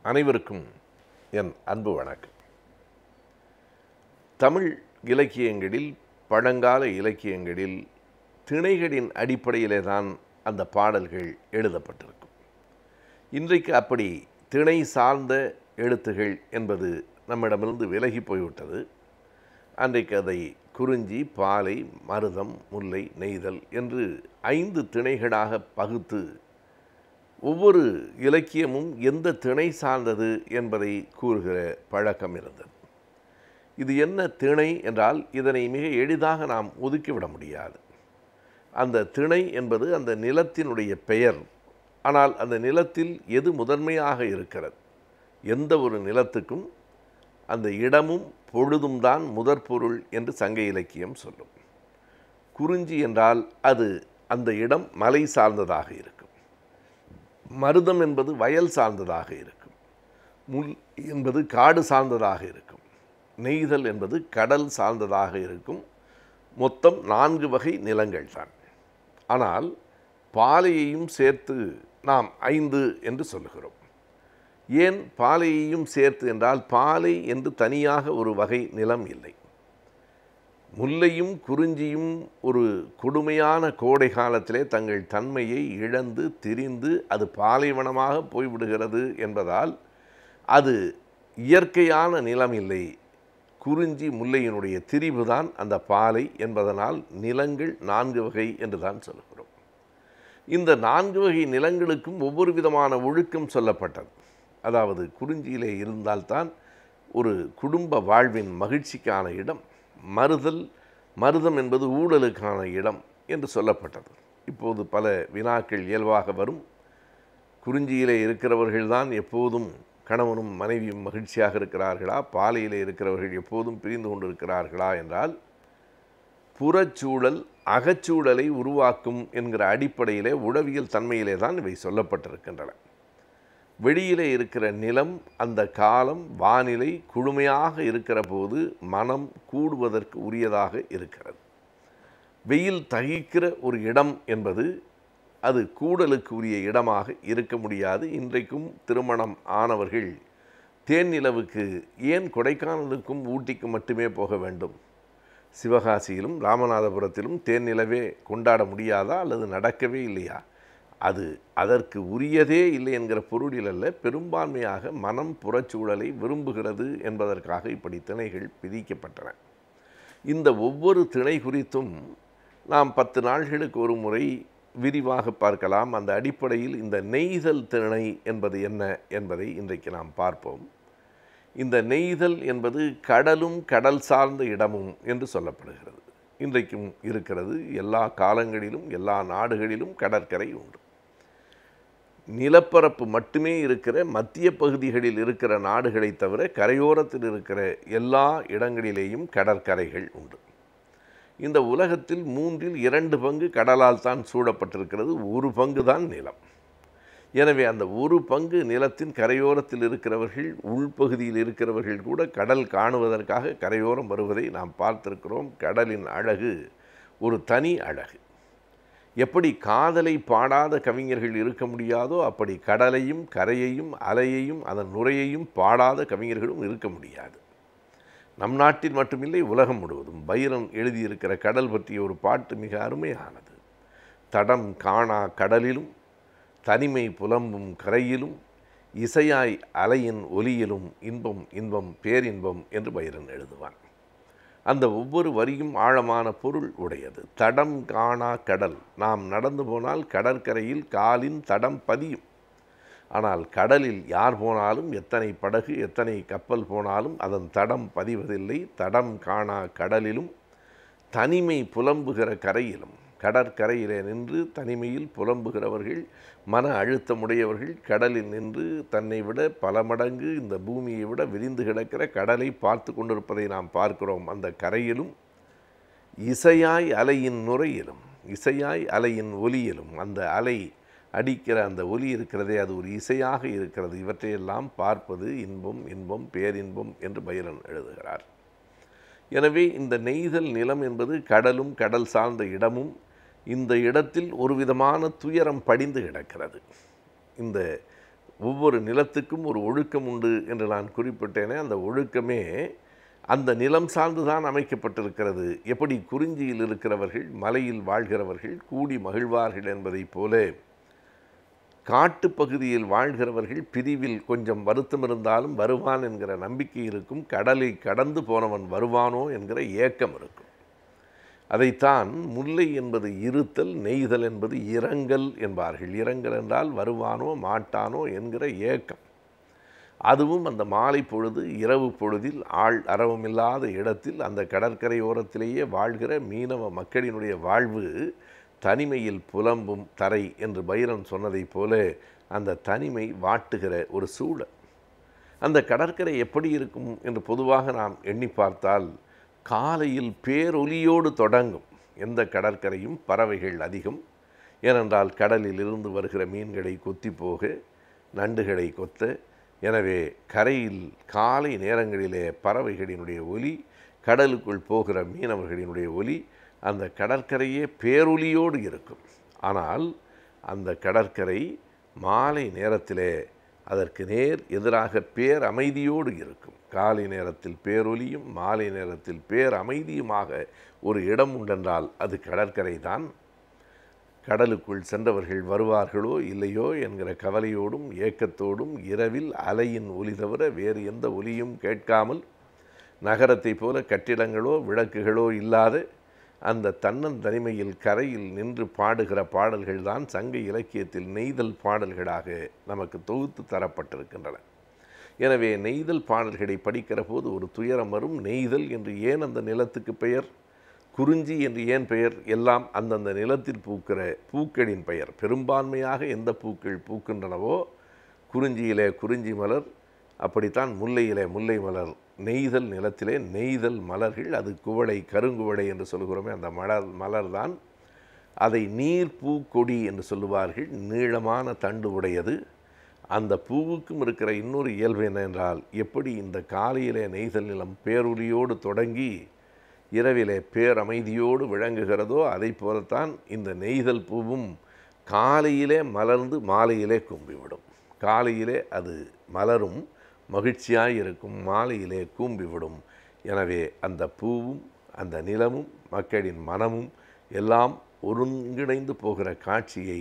அனைவருக்கும் என் அன்பு வணக்கம் தமிழ் இலக்கியங்களில் பழங்கால இலக்கியங்களில் திணைகளின் அடிப்படையிலே தான் அந்த பாடல்கள் எழுதப்பட்டிருக்கும் இன்றைக்கு அப்படி திணை சார்ந்த எழுத்துகள் என்பது நம்மிடமிருந்து விலகி போய்விட்டது அன்றைக்கு அதை குறிஞ்சி பாலை மருதம் முல்லை நெய்தல் என்று ஐந்து திணைகளாக பகுத்து ஒவ்வொரு இலக்கியமும் எந்த திணை சார்ந்தது என்பதை கூறுகிற பழக்கம் இருந்தது இது என்ன திணை என்றால் இதனை மிக எளிதாக நாம் ஒதுக்கிவிட முடியாது அந்த திணை என்பது அந்த நிலத்தினுடைய பெயர் ஆனால் அந்த நிலத்தில் எது முதன்மையாக இருக்கிறது எந்த ஒரு நிலத்துக்கும் அந்த இடமும் பொழுதும் தான் முதற்பொருள் என்று சங்க இலக்கியம் சொல்லும் குறிஞ்சி என்றால் அது அந்த இடம் மலை சார்ந்ததாக இருக்கும் மருதம் என்பது வயல் சார்ந்ததாக இருக்கும் முள் என்பது காடு சார்ந்ததாக இருக்கும் நெய்தல் என்பது கடல் சார்ந்ததாக இருக்கும் மொத்தம் நான்கு வகை நிலங்கள் தான் ஆனால் பாலையையும் சேர்த்து நாம் ஐந்து என்று சொல்லுகிறோம் ஏன் பாலையையும் சேர்த்து என்றால் பாலை என்று தனியாக ஒரு வகை நிலம் இல்லை முல்லையும் குறிஞ்சியும் ஒரு கொடுமையான கோடை காலத்திலே தங்கள் தன்மையை இழந்து திரிந்து அது பாலைவனமாக போய்விடுகிறது என்பதால் அது இயற்கையான நிலம் இல்லை குறிஞ்சி முல்லையினுடைய திரிவு தான் அந்த பாலை என்பதனால் நிலங்கள் நான்கு வகை என்று தான் சொல்கிறோம் இந்த நான்கு வகை நிலங்களுக்கும் ஒவ்வொரு விதமான ஒழுக்கம் சொல்லப்பட்டது அதாவது குறிஞ்சியிலே இருந்தால்தான் ஒரு குடும்ப வாழ்வின் மகிழ்ச்சிக்கான இடம் மறுதல் மருதம் என்பது ஊழலுக்கான இடம் என்று சொல்லப்பட்டது இப்போது பல வினாக்கள் இயல்பாக வரும் குறிஞ்சியிலே இருக்கிறவர்கள்தான் எப்போதும் கணவனும் மனைவியும் மகிழ்ச்சியாக இருக்கிறார்களா பாலையில் இருக்கிறவர்கள் எப்போதும் பிரிந்து கொண்டிருக்கிறார்களா என்றால் புறச்சூழல் அகச்சூழலை உருவாக்கும் என்கிற அடிப்படையிலே உளவியல் தன்மையிலே தான் இவை சொல்லப்பட்டிருக்கின்றன வெளியிலே இருக்கிற நிலம் அந்த காலம் வானிலை குழுமையாக இருக்கிற போது மனம் கூடுவதற்கு உரியதாக இருக்கிறது வெயில் தகிக்கிற ஒரு இடம் என்பது அது கூடலுக்கு உரிய இடமாக இருக்க முடியாது இன்றைக்கும் திருமணம் ஆனவர்கள் தேன் நிலவுக்கு ஏன் கொடைக்கானலுக்கும் ஊட்டிக்கு மட்டுமே போக வேண்டும் சிவகாசியிலும் ராமநாதபுரத்திலும் தேன் நிலவே கொண்டாட முடியாதா அல்லது நடக்கவே இல்லையா அது அதற்கு உரியதே இல்லை என்கிற பொருளில் அல்ல பெரும்பான்மையாக மனம் புறச்சூழலை விரும்புகிறது என்பதற்காக இப்படி திணைகள் பிரிக்கப்பட்டன இந்த ஒவ்வொரு திணை குறித்தும் நாம் பத்து நாள்களுக்கு ஒரு முறை விரிவாக பார்க்கலாம் அந்த அடிப்படையில் இந்த நெய்தல் திறனை என்பது என்ன என்பதை இன்றைக்கு நாம் பார்ப்போம் இந்த நெய்தல் என்பது கடலும் கடல் சார்ந்த இடமும் என்று சொல்லப்படுகிறது இன்றைக்கும் இருக்கிறது எல்லா காலங்களிலும் எல்லா நாடுகளிலும் கடற்கரை உண்டு நிலப்பரப்பு மட்டுமே இருக்கிற மத்திய பகுதிகளில் இருக்கிற நாடுகளை தவிர கரையோரத்தில் இருக்கிற எல்லா இடங்களிலேயும் கடற்கரைகள் உண்டு இந்த உலகத்தில் மூன்றில் இரண்டு பங்கு கடலால் தான் சூழப்பட்டிருக்கிறது ஒரு பங்கு தான் நிலம் எனவே அந்த ஒரு பங்கு நிலத்தின் கரையோரத்தில் இருக்கிறவர்கள் உள்பகுதியில் இருக்கிறவர்கள் கூட கடல் காணுவதற்காக கரையோரம் வருவதை நாம் பார்த்திருக்கிறோம் கடலின் அழகு ஒரு தனி அழகு எப்படி காதலை பாடாத கவிஞர்கள் இருக்க முடியாதோ அப்படி கடலையும் கரையையும் அலையையும் அதன் நுரையையும் பாடாத கவிஞர்களும் இருக்க முடியாது நம் நாட்டில் மட்டுமில்லை உலகம் முழுவதும் பைரம் எழுதியிருக்கிற கடல் பற்றிய ஒரு பாட்டு மிக அருமையானது தடம் காணா கடலிலும் தனிமை புலம்பும் கரையிலும் இசையாய் அலையின் ஒலியிலும் இன்பம் இன்பம் பேரின்பம் என்று பைரன் எழுதுவான் அந்த ஒவ்வொரு வரியும் ஆழமான பொருள் உடையது தடம் காணா கடல் நாம் நடந்து போனால் கடற்கரையில் காலின் தடம் பதியும் ஆனால் கடலில் யார் போனாலும் எத்தனை படகு எத்தனை கப்பல் போனாலும் அதன் தடம் பதிவதில்லை தடம் காணா கடலிலும் தனிமை புலம்புகிற கரையிலும் கடற்கரையிலே நின்று தனிமையில் புலம்புகிறவர்கள் மன அழுத்தமுடையவர்கள் கடலில் நின்று தன்னை விட பல மடங்கு இந்த பூமியை விட விரிந்து கிடக்கிற கடலை பார்த்து கொண்டிருப்பதை நாம் பார்க்கிறோம் அந்த கரையிலும் இசையாய் அலையின் நுரையிலும் இசையாய் அலையின் ஒலியிலும் அந்த அலை அடிக்கிற அந்த ஒலி இருக்கிறதே அது ஒரு இசையாக இருக்கிறது இவற்றையெல்லாம் பார்ப்பது இன்பம் இன்பம் பேரின்பம் என்று பைரன் எழுதுகிறார் எனவே இந்த நெய்தல் நிலம் என்பது கடலும் கடல் சார்ந்த இடமும் இந்த இடத்தில் ஒரு விதமான துயரம் படிந்து கிடக்கிறது இந்த ஒவ்வொரு நிலத்துக்கும் ஒரு ஒழுக்கம் உண்டு என்று நான் குறிப்பிட்டேனே அந்த ஒழுக்கமே அந்த நிலம் சார்ந்துதான் அமைக்கப்பட்டிருக்கிறது எப்படி குறிஞ்சியில் இருக்கிறவர்கள் மலையில் வாழ்கிறவர்கள் கூடி மகிழ்வார்கள் என்பதைப் போல காட்டு பகுதியில் வாழ்கிறவர்கள் பிரிவில் கொஞ்சம் வருத்தம் இருந்தாலும் வருவான் என்கிற நம்பிக்கை இருக்கும் கடலை கடந்து போனவன் வருவானோ என்கிற ஏக்கம் இருக்கும் அதைத்தான் முல்லை என்பது இருத்தல் நெய்தல் என்பது இரங்கல் என்பார்கள் இரங்கல் என்றால் வருவானோ மாட்டானோ என்கிற ஏக்கம் அதுவும் அந்த மாலை பொழுது இரவு பொழுதில் ஆள் அரவமில்லாத இடத்தில் அந்த கடற்கரையோரத்திலேயே வாழ்கிற மீனவ மக்களினுடைய வாழ்வு தனிமையில் புலம்பும் தரை என்று பைரன் சொன்னதைப் போல அந்த தனிமை வாட்டுகிற ஒரு சூழல் அந்த கடற்கரை எப்படி இருக்கும் என்று பொதுவாக நாம் எண்ணி பார்த்தால் காலையில் பேரொலியோடு தொடங்கும் எந்த கடற்கரையும் பறவைகள் அதிகம் ஏனென்றால் கடலில் இருந்து வருகிற மீன்களை கொத்தி போக நண்டுகளை கொத்த எனவே கரையில் காலை நேரங்களிலே பறவைகளினுடைய ஒலி கடலுக்குள் போகிற மீனவர்களினுடைய ஒலி அந்த கடற்கரையே பேரொலியோடு இருக்கும் ஆனால் அந்த கடற்கரை மாலை நேரத்திலே அதற்கு நேர் எதிராக பேர் அமைதியோடு இருக்கும் காலை நேரத்தில் பேரொலியும் மாலை நேரத்தில் பேர் அமைதியுமாக ஒரு இடம் உண்டென்றால் அது கடற்கரை தான் கடலுக்குள் சென்றவர்கள் வருவார்களோ இல்லையோ என்கிற கவலையோடும் ஏக்கத்தோடும் இரவில் அலையின் ஒலி தவிர வேறு எந்த ஒலியும் கேட்காமல் நகரத்தைப் போல கட்டிடங்களோ விளக்குகளோ இல்லாத அந்த தன்னன் தனிமையில் கரையில் நின்று பாடுகிற பாடல்கள் தான் சங்க இலக்கியத்தில் நெய்தல் பாடல்களாக நமக்கு தொகுத்து தரப்பட்டிருக்கின்றன எனவே நெய்தல் பாடல்களை படிக்கிற போது ஒரு துயரம் வரும் நெய்தல் என்று ஏன் அந்த நிலத்துக்கு பெயர் குறிஞ்சி என்று ஏன் பெயர் எல்லாம் அந்தந்த நிலத்தில் பூக்கிற பூக்களின் பெயர் பெரும்பான்மையாக எந்த பூக்கள் பூக்கின்றனவோ குறிஞ்சியிலே குறிஞ்சி மலர் அப்படித்தான் முல்லையிலே முல்லை மலர் நெய்தல் நிலத்திலே நெய்தல் மலர்கள் அது குவளை கருங்குவளை என்று சொல்கிறோமே அந்த மலர் மலர்தான் அதை நீர் பூக்கொடி என்று சொல்லுவார்கள் நீளமான தண்டு உடையது அந்த பூவுக்கும் இருக்கிற இன்னொரு இயல்பு என்னென்றால் எப்படி இந்த காலையிலே நெய்தல் நிலம் பேரொலியோடு தொடங்கி இரவிலே பேரமைதியோடு விளங்குகிறதோ அதை போலத்தான் இந்த நெய்தல் பூவும் காலையிலே மலர்ந்து மாலையிலே கும்பிவிடும் காலையிலே அது மலரும் மகிழ்ச்சியாயிருக்கும் இருக்கும் மாலையிலே கூம்பிவிடும் எனவே அந்த பூவும் அந்த நிலமும் மக்களின் மனமும் எல்லாம் ஒருங்கிணைந்து போகிற காட்சியை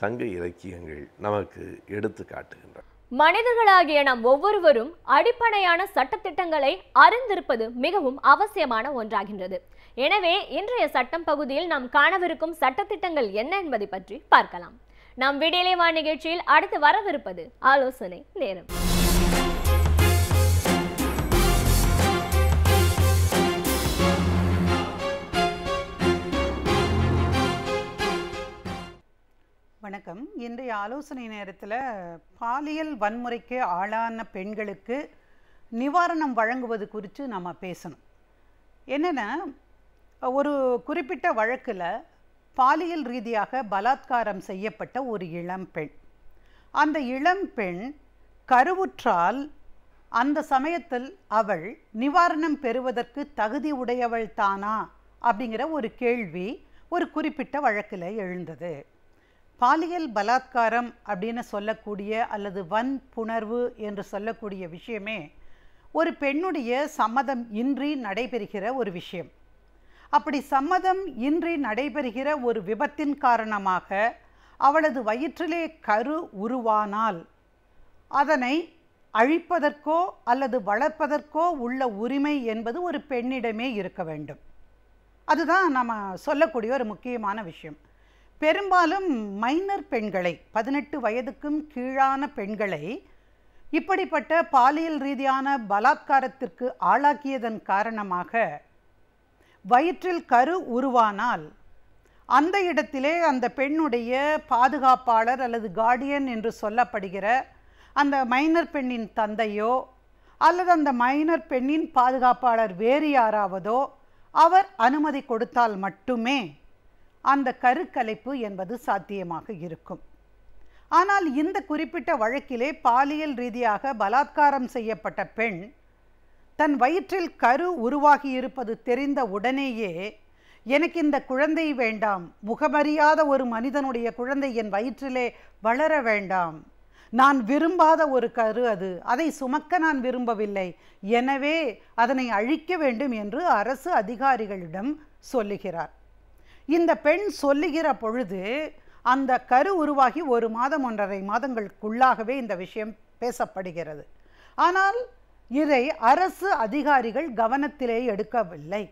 சங்க இலக்கியங்கள் நமக்கு எடுத்து காட்டுகின்றன மனிதர்களாகிய நாம் ஒவ்வொருவரும் அடிப்படையான சட்டத்திட்டங்களை அறிந்திருப்பது மிகவும் அவசியமான ஒன்றாகின்றது எனவே இன்றைய சட்டம் பகுதியில் நாம் காணவிருக்கும் சட்டத்திட்டங்கள் என்ன என்பதை பற்றி பார்க்கலாம் நாம் விடியலைவா நிகழ்ச்சியில் அடுத்து வரவிருப்பது ஆலோசனை நேரம் வணக்கம் இன்றைய ஆலோசனை நேரத்தில் பாலியல் வன்முறைக்கு ஆளான பெண்களுக்கு நிவாரணம் வழங்குவது குறித்து நம்ம பேசணும் என்னென்னா ஒரு குறிப்பிட்ட வழக்கில் பாலியல் ரீதியாக பலாத்காரம் செய்யப்பட்ட ஒரு இளம்பெண் அந்த இளம்பெண் கருவுற்றால் அந்த சமயத்தில் அவள் நிவாரணம் பெறுவதற்கு தகுதி உடையவள் தானா அப்படிங்கிற ஒரு கேள்வி ஒரு குறிப்பிட்ட வழக்கில் எழுந்தது பாலியல் பலாத்காரம் அப்படின்னு சொல்லக்கூடிய அல்லது வன் புணர்வு என்று சொல்லக்கூடிய விஷயமே ஒரு பெண்ணுடைய சம்மதம் இன்றி நடைபெறுகிற ஒரு விஷயம் அப்படி சம்மதம் இன்றி நடைபெறுகிற ஒரு விபத்தின் காரணமாக அவளது வயிற்றிலே கரு உருவானால் அதனை அழிப்பதற்கோ அல்லது வளர்ப்பதற்கோ உள்ள உரிமை என்பது ஒரு பெண்ணிடமே இருக்க வேண்டும் அதுதான் நம்ம சொல்லக்கூடிய ஒரு முக்கியமான விஷயம் பெரும்பாலும் மைனர் பெண்களை பதினெட்டு வயதுக்கும் கீழான பெண்களை இப்படிப்பட்ட பாலியல் ரீதியான பலாத்காரத்திற்கு ஆளாக்கியதன் காரணமாக வயிற்றில் கரு உருவானால் அந்த இடத்திலே அந்த பெண்ணுடைய பாதுகாப்பாளர் அல்லது கார்டியன் என்று சொல்லப்படுகிற அந்த மைனர் பெண்ணின் தந்தையோ அல்லது அந்த மைனர் பெண்ணின் பாதுகாப்பாளர் வேறு யாராவதோ அவர் அனுமதி கொடுத்தால் மட்டுமே அந்த கருக்கலைப்பு என்பது சாத்தியமாக இருக்கும் ஆனால் இந்த குறிப்பிட்ட வழக்கிலே பாலியல் ரீதியாக பலாத்காரம் செய்யப்பட்ட பெண் தன் வயிற்றில் கரு உருவாகி இருப்பது தெரிந்த உடனேயே எனக்கு இந்த குழந்தை வேண்டாம் முகமறியாத ஒரு மனிதனுடைய குழந்தை என் வயிற்றிலே வளர வேண்டாம் நான் விரும்பாத ஒரு கரு அது அதை சுமக்க நான் விரும்பவில்லை எனவே அதனை அழிக்க வேண்டும் என்று அரசு அதிகாரிகளிடம் சொல்லுகிறார் இந்த பெண் சொல்லுகிற பொழுது அந்த கரு உருவாகி ஒரு மாதம் ஒன்றரை மாதங்களுக்குள்ளாகவே இந்த விஷயம் பேசப்படுகிறது ஆனால் இதை அரசு அதிகாரிகள் கவனத்திலே எடுக்கவில்லை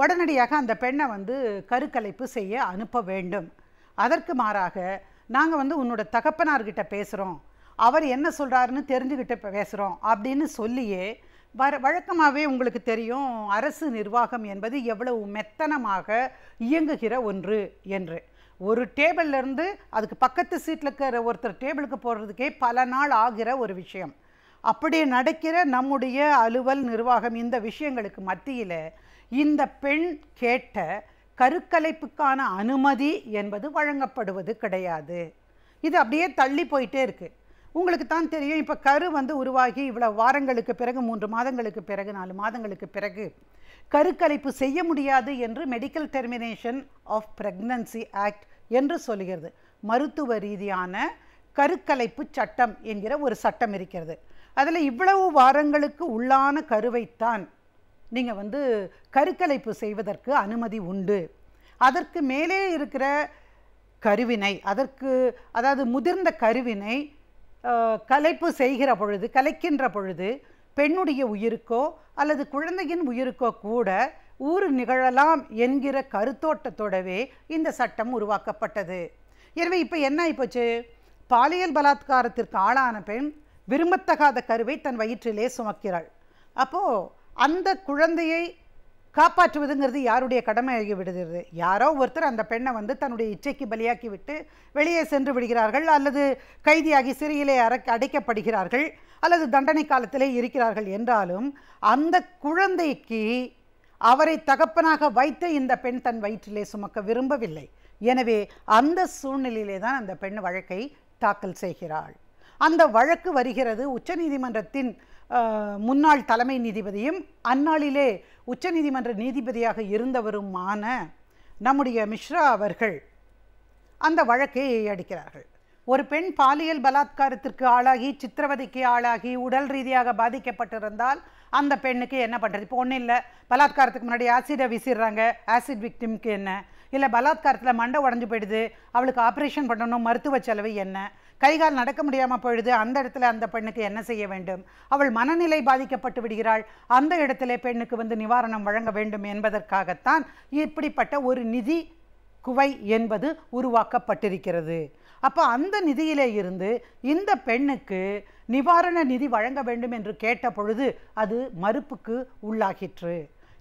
உடனடியாக அந்த பெண்ணை வந்து கருக்கலைப்பு செய்ய அனுப்ப வேண்டும் அதற்கு மாறாக நாங்கள் வந்து உன்னோட தகப்பனார்கிட்ட பேசுகிறோம் அவர் என்ன சொல்கிறாருன்னு தெரிஞ்சுக்கிட்டு பேசுகிறோம் அப்படின்னு சொல்லியே வர வழக்கமாகவே உங்களுக்கு தெரியும் அரசு நிர்வாகம் என்பது எவ்வளவு மெத்தனமாக இயங்குகிற ஒன்று என்று ஒரு டேபிள்லேருந்து அதுக்கு பக்கத்து சீட்டில் இருக்கிற ஒருத்தர் டேபிளுக்கு போகிறதுக்கே பல நாள் ஆகிற ஒரு விஷயம் அப்படி நடக்கிற நம்முடைய அலுவல் நிர்வாகம் இந்த விஷயங்களுக்கு மத்தியில் இந்த பெண் கேட்ட கருக்கலைப்புக்கான அனுமதி என்பது வழங்கப்படுவது கிடையாது இது அப்படியே தள்ளி போயிட்டே இருக்குது உங்களுக்கு தான் தெரியும் இப்போ கரு வந்து உருவாகி இவ்வளோ வாரங்களுக்கு பிறகு மூன்று மாதங்களுக்கு பிறகு நாலு மாதங்களுக்கு பிறகு கருக்கலைப்பு செய்ய முடியாது என்று medical termination of pregnancy act என்று சொல்கிறது மருத்துவ ரீதியான கருக்கலைப்பு சட்டம் என்கிற ஒரு சட்டம் இருக்கிறது அதில் இவ்வளவு வாரங்களுக்கு உள்ளான கருவைத்தான் நீங்கள் வந்து கருக்கலைப்பு செய்வதற்கு அனுமதி உண்டு அதற்கு மேலே இருக்கிற கருவினை அதற்கு அதாவது முதிர்ந்த கருவினை கலைப்பு செய்கிற பொழுது கலைக்கின்ற பொழுது பெண்ணுடைய உயிருக்கோ அல்லது குழந்தையின் உயிருக்கோ கூட ஊறு நிகழலாம் என்கிற கருத்தோட்டத்தோடவே இந்த சட்டம் உருவாக்கப்பட்டது எனவே இப்போ என்ன ஆகிப்போச்சு பாலியல் பலாத்காரத்திற்கு ஆளான பெண் விரும்பத்தகாத கருவை தன் வயிற்றிலே சுமக்கிறாள் அப்போது அந்த குழந்தையை காப்பாற்றுவதுங்கிறது யாருடைய கடமையாகி விடுகிறது யாரோ ஒருத்தர் அந்த பெண்ணை வந்து தன்னுடைய இச்சைக்கு பலியாக்கி விட்டு வெளியே சென்று விடுகிறார்கள் அல்லது கைதியாகி சிறையிலே அடைக்கப்படுகிறார்கள் அல்லது தண்டனை காலத்திலே இருக்கிறார்கள் என்றாலும் அந்த குழந்தைக்கு அவரை தகப்பனாக வைத்து இந்த பெண் தன் வயிற்றிலே சுமக்க விரும்பவில்லை எனவே அந்த சூழ்நிலையிலே தான் அந்த பெண் வழக்கை தாக்கல் செய்கிறாள் அந்த வழக்கு வருகிறது உச்சநீதிமன்றத்தின் முன்னாள் தலைமை நீதிபதியும் அந்நாளிலே உச்சநீதிமன்ற நீதிபதியாக இருந்தவருமான நம்முடைய மிஸ்ரா அவர்கள் அந்த வழக்கை அடிக்கிறார்கள் ஒரு பெண் பாலியல் பலாத்காரத்திற்கு ஆளாகி சித்திரவதைக்கு ஆளாகி உடல் ரீதியாக பாதிக்கப்பட்டிருந்தால் அந்த பெண்ணுக்கு என்ன பண்ணுறது இப்போ ஒன்றும் இல்லை பலாத்காரத்துக்கு முன்னாடி ஆசிடை வீசிடுறாங்க ஆசிட் விக்டிம்க்கு என்ன இல்லை பலாத்காரத்தில் மண்டை உடஞ்சி போயிடுது அவளுக்கு ஆப்ரேஷன் பண்ணணும் மருத்துவ செலவு என்ன கைகால் நடக்க முடியாமல் பொழுது அந்த இடத்துல அந்த பெண்ணுக்கு என்ன செய்ய வேண்டும் அவள் மனநிலை பாதிக்கப்பட்டு விடுகிறாள் அந்த இடத்துல பெண்ணுக்கு வந்து நிவாரணம் வழங்க வேண்டும் என்பதற்காகத்தான் இப்படிப்பட்ட ஒரு நிதி குவை என்பது உருவாக்கப்பட்டிருக்கிறது அப்போ அந்த நிதியிலே இருந்து இந்த பெண்ணுக்கு நிவாரண நிதி வழங்க வேண்டும் என்று கேட்ட பொழுது அது மறுப்புக்கு உள்ளாகிற்று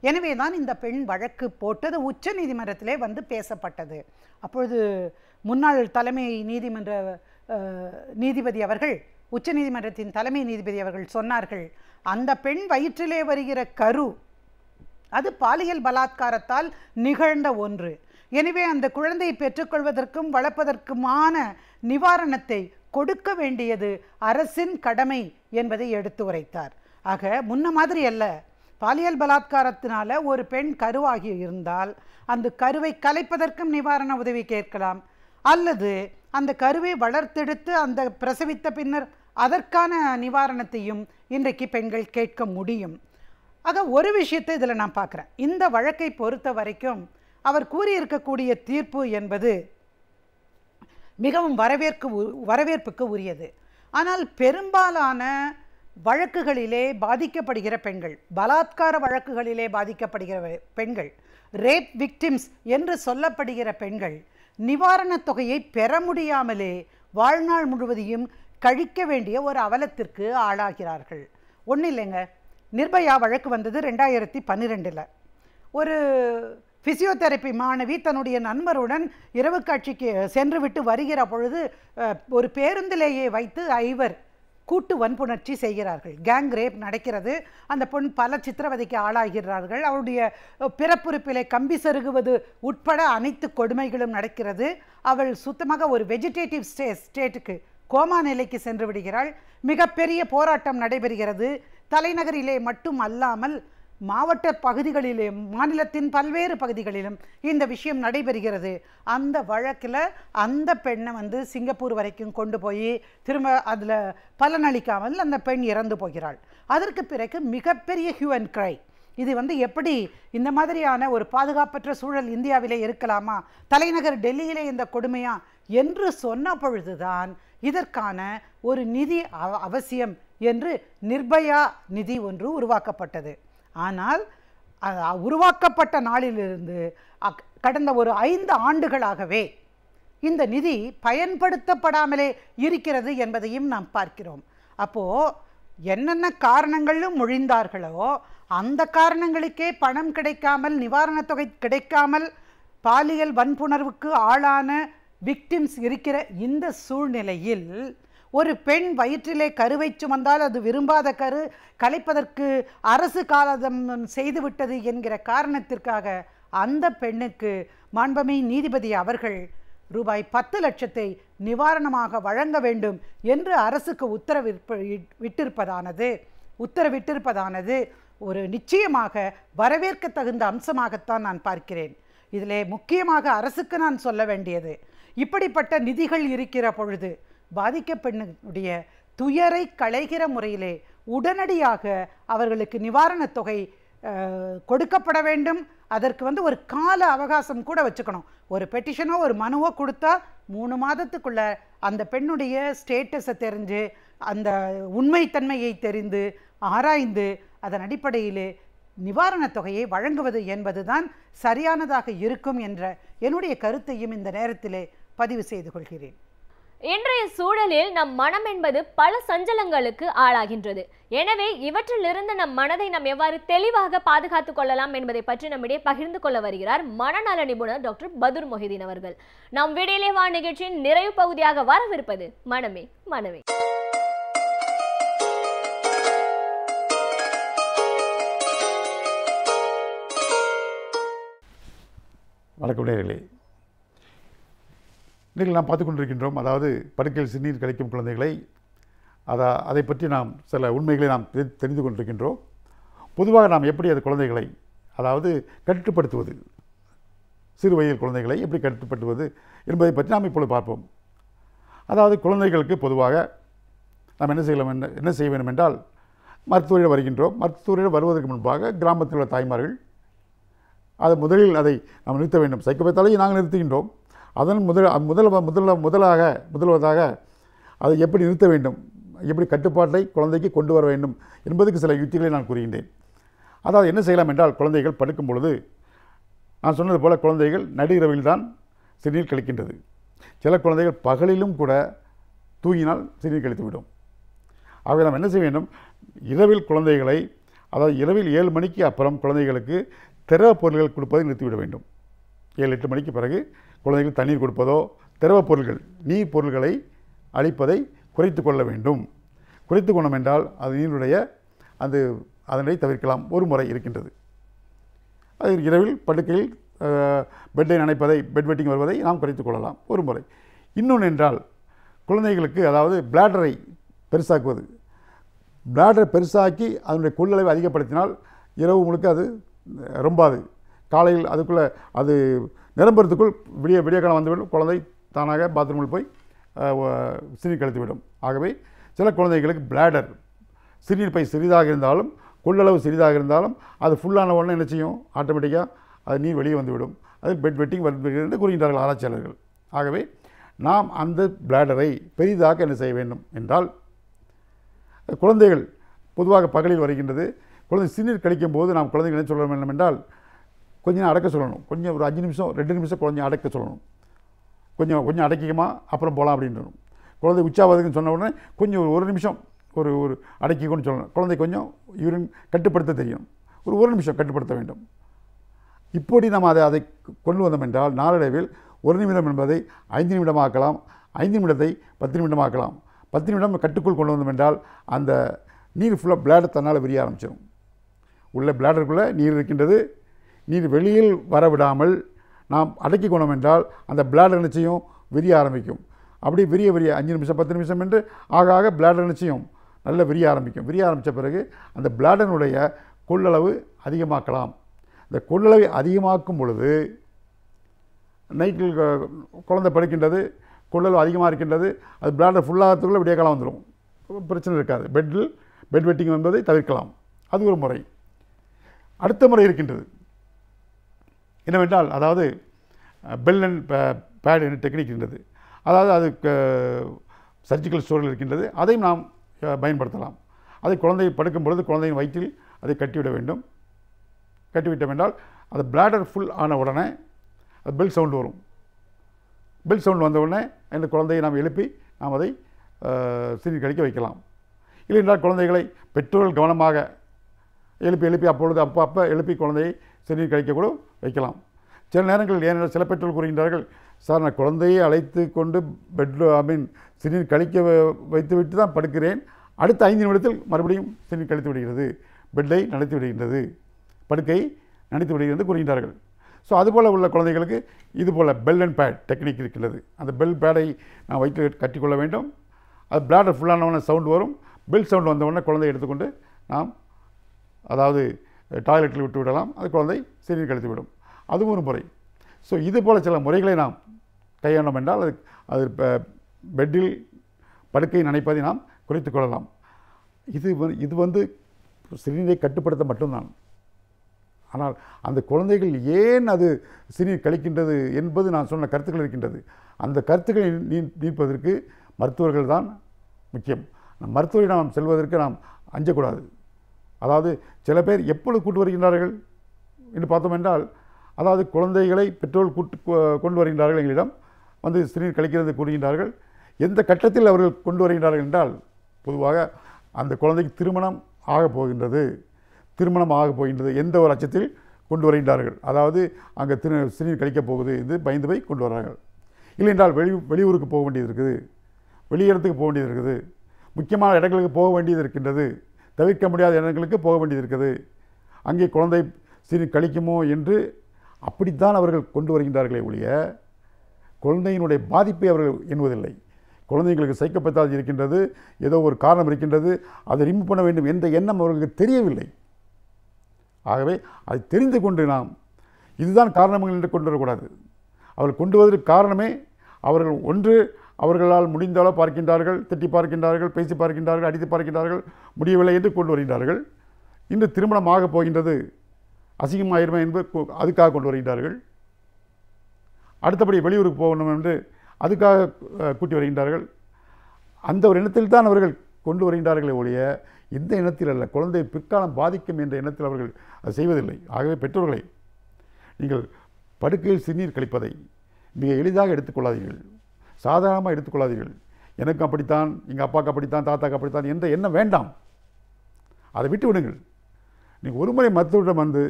எனவே தான் இந்த பெண் வழக்கு போட்டது உச்ச நீதிமன்றத்திலே வந்து பேசப்பட்டது அப்பொழுது முன்னாள் தலைமை நீதிமன்ற நீதிபதி அவர்கள் உச்சநீதிமன்றத்தின் தலைமை நீதிபதி அவர்கள் சொன்னார்கள் அந்த பெண் வயிற்றிலே வருகிற கரு அது பாலியல் பலாத்காரத்தால் நிகழ்ந்த ஒன்று எனவே அந்த குழந்தையை பெற்றுக்கொள்வதற்கும் வளர்ப்பதற்குமான நிவாரணத்தை கொடுக்க வேண்டியது அரசின் கடமை என்பதை எடுத்து உரைத்தார் ஆக முன்ன மாதிரி அல்ல பாலியல் பலாத்காரத்தினால ஒரு பெண் கருவாகி இருந்தால் அந்த கருவை கலைப்பதற்கும் நிவாரண உதவி கேட்கலாம் அல்லது அந்த கருவை வளர்த்தெடுத்து அந்த பிரசவித்த பின்னர் அதற்கான நிவாரணத்தையும் இன்றைக்கு பெண்கள் கேட்க முடியும் ஆக ஒரு விஷயத்தை இதில் நான் பார்க்குறேன் இந்த வழக்கை பொறுத்த வரைக்கும் அவர் கூறியிருக்கக்கூடிய தீர்ப்பு என்பது மிகவும் வரவேற்கு வரவேற்புக்கு உரியது ஆனால் பெரும்பாலான வழக்குகளிலே பாதிக்கப்படுகிற பெண்கள் பலாத்கார வழக்குகளிலே பாதிக்கப்படுகிற பெண்கள் ரேப் விக்டிம்ஸ் என்று சொல்லப்படுகிற பெண்கள் நிவாரணத் தொகையை பெற முடியாமலே வாழ்நாள் முழுவதையும் கழிக்க வேண்டிய ஒரு அவலத்திற்கு ஆளாகிறார்கள் ஒன்றும் இல்லைங்க நிர்பயா வழக்கு வந்தது ரெண்டாயிரத்தி பன்னிரெண்டில் ஒரு ஃபிசியோதெரப்பி மாணவி தன்னுடைய நண்பருடன் இரவு காட்சிக்கு சென்றுவிட்டு வருகிற பொழுது ஒரு பேருந்திலேயே வைத்து ஐவர் கூட்டு வன்புணர்ச்சி செய்கிறார்கள் கேங் ரேப் நடக்கிறது அந்த பொண் பல சித்திரவதைக்கு ஆளாகிறார்கள் அவருடைய பிறப்புறுப்பிலை கம்பி செருகுவது உட்பட அனைத்து கொடுமைகளும் நடக்கிறது அவள் சுத்தமாக ஒரு வெஜிடேட்டிவ் ஸ்டே ஸ்டேட்டுக்கு கோமா நிலைக்கு சென்று விடுகிறாள் மிகப்பெரிய போராட்டம் நடைபெறுகிறது தலைநகரிலே மட்டும் அல்லாமல் மாவட்ட பகுதிகளிலும் மாநிலத்தின் பல்வேறு பகுதிகளிலும் இந்த விஷயம் நடைபெறுகிறது அந்த வழக்கில் அந்த பெண்ணை வந்து சிங்கப்பூர் வரைக்கும் கொண்டு போய் திரும்ப அதில் பலனளிக்காமல் அந்த பெண் இறந்து போகிறாள் அதற்கு பிறகு மிகப்பெரிய ஹியூ அண்ட் கிரை இது வந்து எப்படி இந்த மாதிரியான ஒரு பாதுகாப்பற்ற சூழல் இந்தியாவிலே இருக்கலாமா தலைநகர் டெல்லியிலே இந்த கொடுமையா என்று சொன்ன பொழுதுதான் இதற்கான ஒரு நிதி அவசியம் என்று நிர்பயா நிதி ஒன்று உருவாக்கப்பட்டது ஆனால் உருவாக்கப்பட்ட நாளிலிருந்து கடந்த ஒரு ஐந்து ஆண்டுகளாகவே இந்த நிதி பயன்படுத்தப்படாமலே இருக்கிறது என்பதையும் நாம் பார்க்கிறோம் அப்போது என்னென்ன காரணங்களும் முழிந்தார்களோ அந்த காரணங்களுக்கே பணம் கிடைக்காமல் நிவாரணத் தொகை கிடைக்காமல் பாலியல் வன்புணர்வுக்கு ஆளான விக்டிம்ஸ் இருக்கிற இந்த சூழ்நிலையில் ஒரு பெண் வயிற்றிலே கருவை சுமந்தால் அது விரும்பாத கரு கலைப்பதற்கு அரசு காலதம் செய்துவிட்டது என்கிற காரணத்திற்காக அந்த பெண்ணுக்கு மாண்பமை நீதிபதி அவர்கள் ரூபாய் பத்து லட்சத்தை நிவாரணமாக வழங்க வேண்டும் என்று அரசுக்கு உத்தரவிற்ப விட்டிருப்பதானது உத்தரவிட்டிருப்பதானது ஒரு நிச்சயமாக வரவேற்க தகுந்த அம்சமாகத்தான் நான் பார்க்கிறேன் இதிலே முக்கியமாக அரசுக்கு நான் சொல்ல வேண்டியது இப்படிப்பட்ட நிதிகள் இருக்கிற பொழுது பாதிக்க பெண்ணுடைய துயரை களைகிற முறையிலே உடனடியாக அவர்களுக்கு நிவாரணத் தொகை கொடுக்கப்பட வேண்டும் அதற்கு வந்து ஒரு கால அவகாசம் கூட வச்சுக்கணும் ஒரு பெட்டிஷனோ ஒரு மனுவோ கொடுத்தா மூணு மாதத்துக்குள்ள அந்த பெண்ணுடைய ஸ்டேட்டஸை தெரிஞ்சு அந்த உண்மைத்தன்மையை தெரிந்து ஆராய்ந்து அதன் அடிப்படையிலே நிவாரணத் தொகையை வழங்குவது என்பதுதான் சரியானதாக இருக்கும் என்ற என்னுடைய கருத்தையும் இந்த நேரத்திலே பதிவு செய்து கொள்கிறேன் இன்றைய சூழலில் நம் மனம் என்பது பல சஞ்சலங்களுக்கு ஆளாகின்றது எனவே இவற்றிலிருந்து நம் மனதை நாம் எவ்வாறு தெளிவாக பாதுகாத்துக் கொள்ளலாம் என்பதை பற்றி நம்மிடையே பகிர்ந்து கொள்ள வருகிறார் மனநல நிபுணர் டாக்டர் பதுர் மொஹிதீன் அவர்கள் நம் விடையிலே வா நிகழ்ச்சியின் நிறைவு பகுதியாக வரவிருப்பது மனமே மனமே வணக்கம் நேர்களே நீங்கள் நாம் பார்த்து கொண்டிருக்கின்றோம் அதாவது படுக்கையில் சிறுநீர் கிடைக்கும் குழந்தைகளை அதை அதை பற்றி நாம் சில உண்மைகளை நாம் தெரிந்து கொண்டிருக்கின்றோம் பொதுவாக நாம் எப்படி அது குழந்தைகளை அதாவது கட்டுப்படுத்துவது சிறு வயதில் குழந்தைகளை எப்படி கட்டுப்படுத்துவது என்பதை பற்றி நாம் இப்பொழுது பார்ப்போம் அதாவது குழந்தைகளுக்கு பொதுவாக நாம் என்ன செய்யலாம் என்ன என்ன செய்ய வேண்டும் என்றால் மருத்துவரிடம் வருகின்றோம் மருத்துவரிடம் வருவதற்கு முன்பாக கிராமத்தில் உள்ள தாய்மார்கள் அது முதலில் அதை நாம் நிறுத்த வேண்டும் சைக்கோபத்தாலேயே நாங்கள் நிறுத்துகின்றோம் அதன் முதல் முதல் முதல் முதலாக முதல்வதாக அதை எப்படி நிறுத்த வேண்டும் எப்படி கட்டுப்பாட்டை குழந்தைக்கு கொண்டு வர வேண்டும் என்பதுக்கு சில யுத்திகளை நான் கூறுகின்றேன் அதாவது என்ன செய்யலாம் என்றால் குழந்தைகள் படுக்கும் பொழுது நான் சொன்னது போல் குழந்தைகள் நடுஇரவில் தான் சிறுநீர் கழிக்கின்றது சில குழந்தைகள் பகலிலும் கூட தூங்கினால் சிறுநீர் கழித்துவிடும் ஆகவே நாம் என்ன செய்ய வேண்டும் இரவில் குழந்தைகளை அதாவது இரவில் ஏழு மணிக்கு அப்புறம் குழந்தைகளுக்கு திரவ பொருட்கள் கொடுப்பதை நிறுத்திவிட வேண்டும் ஏழு எட்டு மணிக்கு பிறகு குழந்தைகள் தண்ணீர் கொடுப்பதோ திரவ பொருள்கள் நீர் பொருள்களை அளிப்பதை குறைத்து கொள்ள வேண்டும் குறைத்து கொள்ளும் என்றால் அது நீருடைய அந்த அதனை தவிர்க்கலாம் ஒரு முறை இருக்கின்றது அது இரவில் படுக்கையில் பெட்டை நினைப்பதை பெட் வெட்டிங் வருவதை நாம் குறைத்து கொள்ளலாம் ஒரு முறை இன்னொன்று என்றால் குழந்தைகளுக்கு அதாவது பிளாடரை பெருசாக்குவது பிளாடரை பெருசாக்கி அதனுடைய கொள்ளளவை அதிகப்படுத்தினால் இரவு முழுக்க அது ரொம்பாது காலையில் அதுக்குள்ளே அது நிரம்புறதுக்குள் விடிய விடிய காலம் வந்துவிடும் குழந்தை தானாக பாத்ரூமில் போய் சிறுநீர் கழித்துவிடும் ஆகவே சில குழந்தைகளுக்கு பிளாடர் சிறுநீர் பை சிறிதாக இருந்தாலும் கொள்ளளவு சிறிதாக இருந்தாலும் அது ஃபுல்லான உடனே என்ன செய்யும் ஆட்டோமேட்டிக்காக அது நீர் வெளியே வந்துவிடும் அது பெட் வெட்டிங் வந்து என்று கூறுகின்றார்கள் ஆராய்ச்சியாளர்கள் ஆகவே நாம் அந்த பிளாடரை பெரிதாக என்ன செய்ய வேண்டும் என்றால் குழந்தைகள் பொதுவாக பகலில் வருகின்றது குழந்தை சிறுநீர் கழிக்கும் போது நாம் குழந்தைகள் என்ன சொல்ல வேண்டும் என்றால் கொஞ்சம் நேரம் அடக்க சொல்லணும் கொஞ்சம் ஒரு அஞ்சு நிமிஷம் ரெண்டு நிமிஷம் குழந்தைய அடக்க சொல்லணும் கொஞ்சம் கொஞ்சம் அடக்கிக்குமா அப்புறம் போகலாம் அப்படின்னு குழந்தை உச்சாவதுன்னு சொன்ன உடனே கொஞ்சம் ஒரு ஒரு நிமிஷம் ஒரு ஒரு அடக்கிக்கணும்னு சொல்லணும் குழந்தை கொஞ்சம் யூரின் கட்டுப்படுத்த தெரியும் ஒரு ஒரு நிமிஷம் கட்டுப்படுத்த வேண்டும் இப்படி நாம் அதை அதை கொண்டு வந்தோம் என்றால் நாளடைவில் ஒரு நிமிடம் என்பதை ஐந்து நிமிடமாக்கலாம் ஐந்து நிமிடத்தை பத்து நிமிடமாக்கலாம் பத்து நிமிடம் கட்டுக்குள் கொண்டு வந்தோம் என்றால் அந்த நீர் ஃபுல்லாக பிளாடர் தன்னால் விரிய ஆரம்பிச்சிடும் உள்ள பிளாடருக்குள்ளே நீர் இருக்கின்றது நீர் வெளியில் வரவிடாமல் நாம் அடக்கி கொண்டோம் என்றால் அந்த பிளாடர் நிச்சயம் விரிய ஆரம்பிக்கும் அப்படி விரிய விரிய அஞ்சு நிமிஷம் பத்து நிமிஷம் என்று ஆக ஆக பிளாடர் நிச்சயம் நல்ல விரிய ஆரம்பிக்கும் விரிய ஆரம்பித்த பிறகு அந்த பிளாடனுடைய கொள்ளளவு அதிகமாக்கலாம் இந்த கொள்ளளவை அதிகமாக்கும் பொழுது நைட்டில் குழந்தை படுக்கின்றது கொள்ளளவு அதிகமாக இருக்கின்றது அது பிளாடர் ஃபுல்லாகிறதுக்குள்ளே விடிய காலம் வந்துடும் பிரச்சனை இருக்காது பெட்டில் பெட் வெட்டிங் என்பதை தவிர்க்கலாம் அது ஒரு முறை அடுத்த முறை இருக்கின்றது என்னவென்றால் அதாவது பெல் அண்ட் பேட் என்ற டெக்னிக் இருந்தது அதாவது அது சர்ஜிக்கல் ஸ்டோரில் இருக்கின்றது அதையும் நாம் பயன்படுத்தலாம் அதை குழந்தை படுக்கும் பொழுது குழந்தையின் வயிற்றில் அதை கட்டிவிட வேண்டும் கட்டிவிட்டோம் என்றால் அது பிளாடர் ஃபுல் ஆன உடனே அது பெல் சவுண்டு வரும் பெல் சவுண்ட் வந்த உடனே அந்த குழந்தையை நாம் எழுப்பி நாம் அதை சிறிது கழிக்க வைக்கலாம் இல்லை என்றால் குழந்தைகளை பெற்றோர்கள் கவனமாக எழுப்பி எழுப்பி அப்பொழுது அப்போ அப்போ எழுப்பி குழந்தையை சிறுநீர் கழிக்கக்கூட வைக்கலாம் சில நேரங்களில் ஏனென்ற சில பெற்றோர் கூறுகின்றார்கள் சார் நான் குழந்தையை அழைத்து கொண்டு பெட் ஐ மீன் சிறுநீர் கழிக்க வைத்து விட்டு தான் படுக்கிறேன் அடுத்த ஐந்து நிமிடத்தில் மறுபடியும் சிறுநீர் கழித்து விடுகிறது பெட்டை நடத்தி விடுகின்றது படுக்கை நடத்தி விடுகிறது கூறுகின்றார்கள் ஸோ அதுபோல் உள்ள குழந்தைகளுக்கு இது போல் பெல் அண்ட் பேட் டெக்னிக் இருக்கின்றது அந்த பெல் பேடை நான் வைத்து கட்டிக்கொள்ள வேண்டும் அது பிளாடர் ஃபுல்லானவொடனே சவுண்டு வரும் பெல் சவுண்டு வந்தவுடனே குழந்தையை எடுத்துக்கொண்டு நாம் அதாவது டாய்லெட்டில் விட்டு விடலாம் அது குழந்தை சிறிது கழித்து விடும் அதுவும் ஒரு முறை ஸோ இது போல் சில முறைகளை நாம் கையாண்டோம் என்றால் அது அது பெட்டில் படுக்கை நினைப்பதை நாம் குறைத்து கொள்ளலாம் இது இது வந்து சிறுநீரை கட்டுப்படுத்த மட்டும்தான் ஆனால் அந்த குழந்தைகள் ஏன் அது சிறுநீர் கழிக்கின்றது என்பது நான் சொன்ன கருத்துக்கள் இருக்கின்றது அந்த கருத்துக்களை நீ நீப்பதற்கு மருத்துவர்கள் தான் முக்கியம் மருத்துவரை நாம் செல்வதற்கு நாம் அஞ்சக்கூடாது அதாவது சில பேர் எப்பொழுது கூட்டு வருகின்றார்கள் என்று பார்த்தோம் என்றால் அதாவது குழந்தைகளை பெற்றோர் கூட்டு கொண்டு வருகின்றார்கள் எங்களிடம் வந்து சிறுநீர் கழிக்கிறது கூறுகின்றார்கள் எந்த கட்டத்தில் அவர்கள் கொண்டு வருகின்றார்கள் என்றால் பொதுவாக அந்த குழந்தைக்கு திருமணம் ஆகப் போகின்றது திருமணம் ஆகப் போகின்றது எந்த ஒரு அச்சத்தில் கொண்டு வருகின்றார்கள் அதாவது அங்கே திரு சிறுநீர் கழிக்கப் போகுது என்று பயந்து போய் கொண்டு வர்றார்கள் இல்லை என்றால் வெளி வெளியூருக்கு போக வேண்டியது இருக்குது வெளியிடத்துக்கு போக வேண்டியது இருக்குது முக்கியமான இடங்களுக்கு போக வேண்டியது இருக்கின்றது தவிர்க்க முடியாத இடங்களுக்கு போக வேண்டியது இருக்குது அங்கே குழந்தை சிறு கழிக்குமோ என்று அப்படித்தான் அவர்கள் கொண்டு வருகின்றார்களே ஒழிய குழந்தையினுடைய பாதிப்பை அவர்கள் எண்ணுவதில்லை குழந்தைங்களுக்கு சைக்கப்பத்தாது இருக்கின்றது ஏதோ ஒரு காரணம் இருக்கின்றது அதை ரிமூவ் பண்ண வேண்டும் என்ற எண்ணம் அவர்களுக்கு தெரியவில்லை ஆகவே அதை தெரிந்து கொண்டு நாம் இதுதான் காரணங்கள் என்று கொண்டு வரக்கூடாது அவர்கள் கொண்டு வருவதற்கு காரணமே அவர்கள் ஒன்று அவர்களால் முடிந்தாலும் பார்க்கின்றார்கள் திட்டி பார்க்கின்றார்கள் பேசி பார்க்கின்றார்கள் அடித்து பார்க்கின்றார்கள் முடியவில்லை என்று கொண்டு வருகின்றார்கள் இன்று திருமணமாக போகின்றது அசிங்கமாயிருமே என்பது அதுக்காக கொண்டு வருகின்றார்கள் அடுத்தபடி வெளியூருக்கு போகணும் என்று அதுக்காக கூட்டி வருகின்றார்கள் அந்த ஒரு இனத்தில் தான் அவர்கள் கொண்டு வருகின்றார்களே ஒழிய இந்த இனத்தில் அல்ல குழந்தை பிற்காலம் பாதிக்கும் என்ற இனத்தில் அவர்கள் அது செய்வதில்லை ஆகவே பெற்றோர்களை நீங்கள் படுக்கையில் சிறுநீர் கழிப்பதை மிக எளிதாக எடுத்துக்கொள்ளாதீர்கள் சாதாரணமாக எடுத்துக்கொள்ளாதீர்கள் எனக்கு அப்படித்தான் எங்கள் அப்பாவுக்கு அப்படித்தான் தாத்தாக்கு அப்படித்தான் என்ற எண்ணம் வேண்டாம் அதை விட்டு விடுங்கள் நீங்கள் ஒரு முறை மருத்துவரிடம் வந்து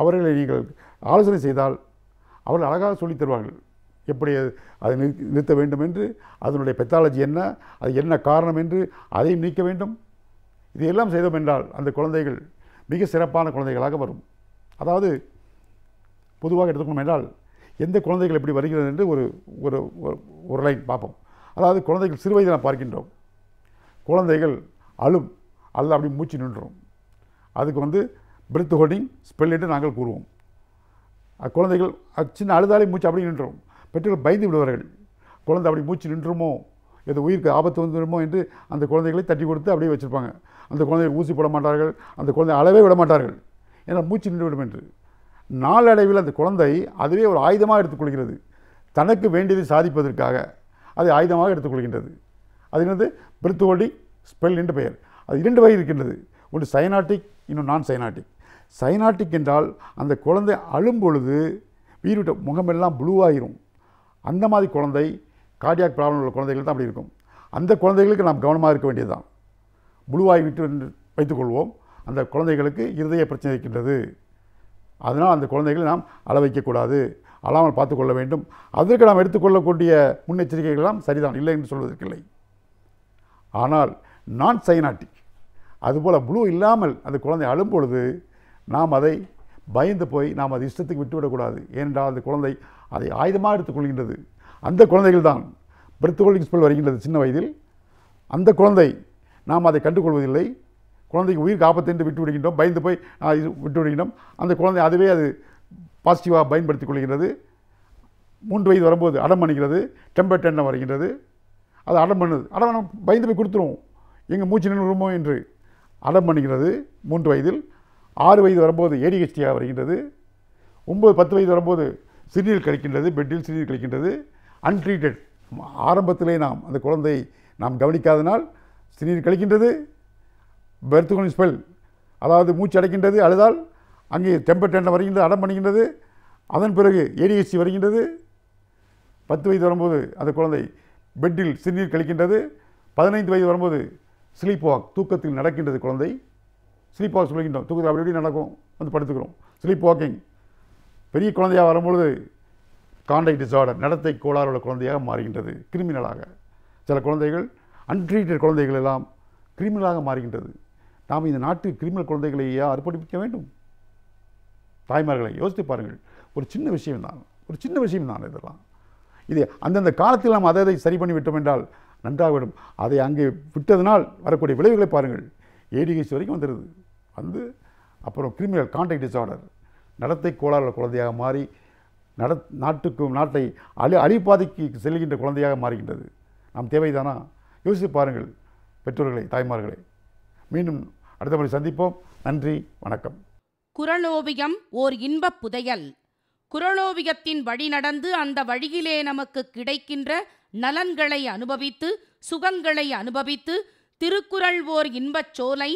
அவர்களை நீங்கள் ஆலோசனை செய்தால் அவர்கள் அழகாக சொல்லித் தருவார்கள் எப்படி அதை நிறுத்த வேண்டும் என்று அதனுடைய பெத்தாலஜி என்ன அது என்ன காரணம் என்று அதையும் நீக்க வேண்டும் இதையெல்லாம் செய்தோம் என்றால் அந்த குழந்தைகள் மிக சிறப்பான குழந்தைகளாக வரும் அதாவது பொதுவாக எடுத்துக்கணும் என்றால் எந்த குழந்தைகள் எப்படி வருகிறது என்று ஒரு ஒரு ஒரு லைன் பார்ப்போம் அதாவது குழந்தைகள் சிறு வயதில் பார்க்கின்றோம் குழந்தைகள் அழும் அல்ல அப்படி மூச்சு நின்றும் அதுக்கு வந்து பிரெத் ஹோல்டிங் ஸ்பெல் என்று நாங்கள் கூறுவோம் குழந்தைகள் சின்ன அழுதாலே மூச்சு அப்படி நின்றோம் பெற்றோர்கள் பயந்து விடுவார்கள் குழந்தை அப்படி மூச்சு நின்றுமோ எது உயிருக்கு ஆபத்து வந்துடுமோ என்று அந்த குழந்தைகளை தட்டி கொடுத்து அப்படியே வச்சுருப்பாங்க அந்த குழந்தைகள் ஊசி போட மாட்டார்கள் அந்த குழந்தை அளவே விட மாட்டார்கள் ஏன்னா மூச்சு நின்று விடும் என்று நாளடைவில் அந்த குழந்தை அதுவே ஒரு ஆயுதமாக எடுத்துக்கொள்கிறது தனக்கு வேண்டியதை சாதிப்பதற்காக அதை ஆயுதமாக எடுத்துக்கொள்கின்றது அது வந்து பிரித்துவடி ஸ்பெல் என்று பெயர் அது இரண்டு வகை இருக்கின்றது ஒன்று சைனாட்டிக் இன்னும் நான் சைனாட்டிக் சைனாட்டிக் என்றால் அந்த குழந்தை அழும்பொழுது வீருட்ட முகமெல்லாம் ப்ளூவாகிரும் அந்த மாதிரி குழந்தை கார்டியாக் ப்ராப்ளம் உள்ள குழந்தைகள் தான் அப்படி இருக்கும் அந்த குழந்தைகளுக்கு நாம் கவனமாக இருக்க வேண்டியதுதான் ப்ளூவாகி விட்டு வைத்துக்கொள்வோம் அந்த குழந்தைகளுக்கு இருதய பிரச்சனை இருக்கின்றது அதனால் அந்த குழந்தைகளை நாம் அள வைக்கக்கூடாது அழாமல் பார்த்துக்கொள்ள வேண்டும் அதற்கு நாம் எடுத்துக்கொள்ளக்கூடிய முன்னெச்சரிக்கைகள்லாம் சரிதான் இல்லை என்று சொல்வதற்கில்லை ஆனால் நான் சைனாட்டிக் அதுபோல் ப்ளூ இல்லாமல் அந்த குழந்தை அழும்பொழுது நாம் அதை பயந்து போய் நாம் அது இஷ்டத்துக்கு விட்டுவிடக்கூடாது ஏனென்றால் அந்த குழந்தை அதை ஆயுதமாக எடுத்துக்கொள்கின்றது அந்த குழந்தைகள் தான் பிரித்து கொள்ளிங் ஸ்பெல் வருகின்றது சின்ன வயதில் அந்த குழந்தை நாம் அதை கண்டுகொள்வதில்லை குழந்தைக்கு உயிர் என்று விட்டு விடுகின்றோம் பயந்து போய் இது விட்டு விடுகின்றோம் அந்த குழந்தை அதுவே அது பாசிட்டிவாக பயன்படுத்தி கொள்கிறது மூன்று வயது வரும்போது அடம் பண்ணிக்கிறது டெம்பர் டென்னம் வருகின்றது அது அடம் பண்ணுது அடம் நம்ம பயந்து போய் கொடுத்துருவோம் எங்கள் மூச்சு நின்றுமோ என்று அடம் பண்ணுகிறது மூன்று வயதில் ஆறு வயது வரும்போது ஏடிஹெச்டியாக வருகின்றது ஒம்பது பத்து வயது வரும்போது சிறுநீர் கழிக்கின்றது பெட்டில் சிறுநீர் கழிக்கின்றது அன்ட்ரீட்டட் ஆரம்பத்திலே நாம் அந்த குழந்தையை நாம் கவனிக்காதனால் சிறுநீர் கழிக்கின்றது பெர்த்துகோனி ஸ்பெல் அதாவது மூச்சு அடைக்கின்றது அழுதால் அங்கே டெம்பர் வருகின்றது அடம் பண்ணுகின்றது அதன் பிறகு ஏடிஎஸ்சி வருகின்றது பத்து வயது வரும்போது அந்த குழந்தை பெட்டில் சிறுநீர் கழிக்கின்றது பதினைந்து வயது வரும்போது ஸ்லீப் வாக் தூக்கத்தில் நடக்கின்றது குழந்தை ஸ்லீப் வாக் சொல்கின்றோம் தூக்கத்தில் அப்படி எப்படி நடக்கும் வந்து படுத்துக்கிறோம் ஸ்லீப் வாக்கிங் பெரிய குழந்தையாக வரும்பொழுது கான்டக்ட் டிசார்டர் நடத்தை கோளாறு உள்ள குழந்தையாக மாறுகின்றது கிரிமினலாக சில குழந்தைகள் அன்ட்ரீட்டட் குழந்தைகள் எல்லாம் கிரிமினலாக மாறுகின்றது நாம் இந்த நாட்டு கிரிமினல் குழந்தைகளையா அர்ப்பணிக்க வேண்டும் தாய்மார்களை யோசித்து பாருங்கள் ஒரு சின்ன விஷயம் தான் ஒரு சின்ன விஷயம் தான் இதெல்லாம் இது அந்தந்த காலத்தில் நாம் அதை அதை சரி பண்ணி விட்டோம் என்றால் நன்றாகிவிடும் அதை அங்கே விட்டதனால் வரக்கூடிய விளைவுகளை பாருங்கள் ஏடிஹெச் வரைக்கும் வந்துடுது வந்து அப்புறம் கிரிமினல் கான்டாக்ட் டிஸார்டர் நடத்தை கோளாறு குழந்தையாக மாறி நட நாட்டுக்கும் நாட்டை அழி அழிப்பாதைக்கு செல்கின்ற குழந்தையாக மாறுகின்றது நாம் தேவைதானா யோசித்து பாருங்கள் பெற்றோர்களை தாய்மார்களை மீண்டும் முறை சந்திப்போம் நன்றி வணக்கம் குரலோவியம் ஓர் இன்பப் புதையல் குரலோவியத்தின் வழி நடந்து அந்த வழியிலே நமக்கு கிடைக்கின்ற நலன்களை அனுபவித்து சுகங்களை அனுபவித்து திருக்குறள் ஓர் இன்பச் சோலை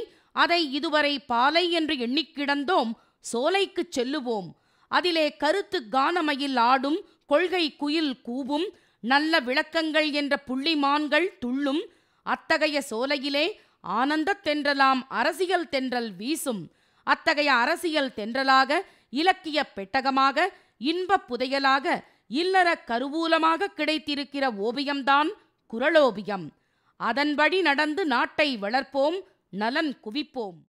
அதை இதுவரை பாலை என்று எண்ணிக்கிடந்தோம் சோலைக்குச் செல்லுவோம் அதிலே கருத்து கானமையில் ஆடும் கொள்கை குயில் கூவும் நல்ல விளக்கங்கள் என்ற புள்ளிமான்கள் துள்ளும் அத்தகைய சோலையிலே ஆனந்தத் தென்றலாம் அரசியல் தென்றல் வீசும் அத்தகைய அரசியல் தென்றலாக இலக்கிய பெட்டகமாக இன்பப் புதையலாக இல்லற கருவூலமாக கிடைத்திருக்கிற ஓவியம்தான் குரலோவியம் அதன்படி நடந்து நாட்டை வளர்ப்போம் நலன் குவிப்போம்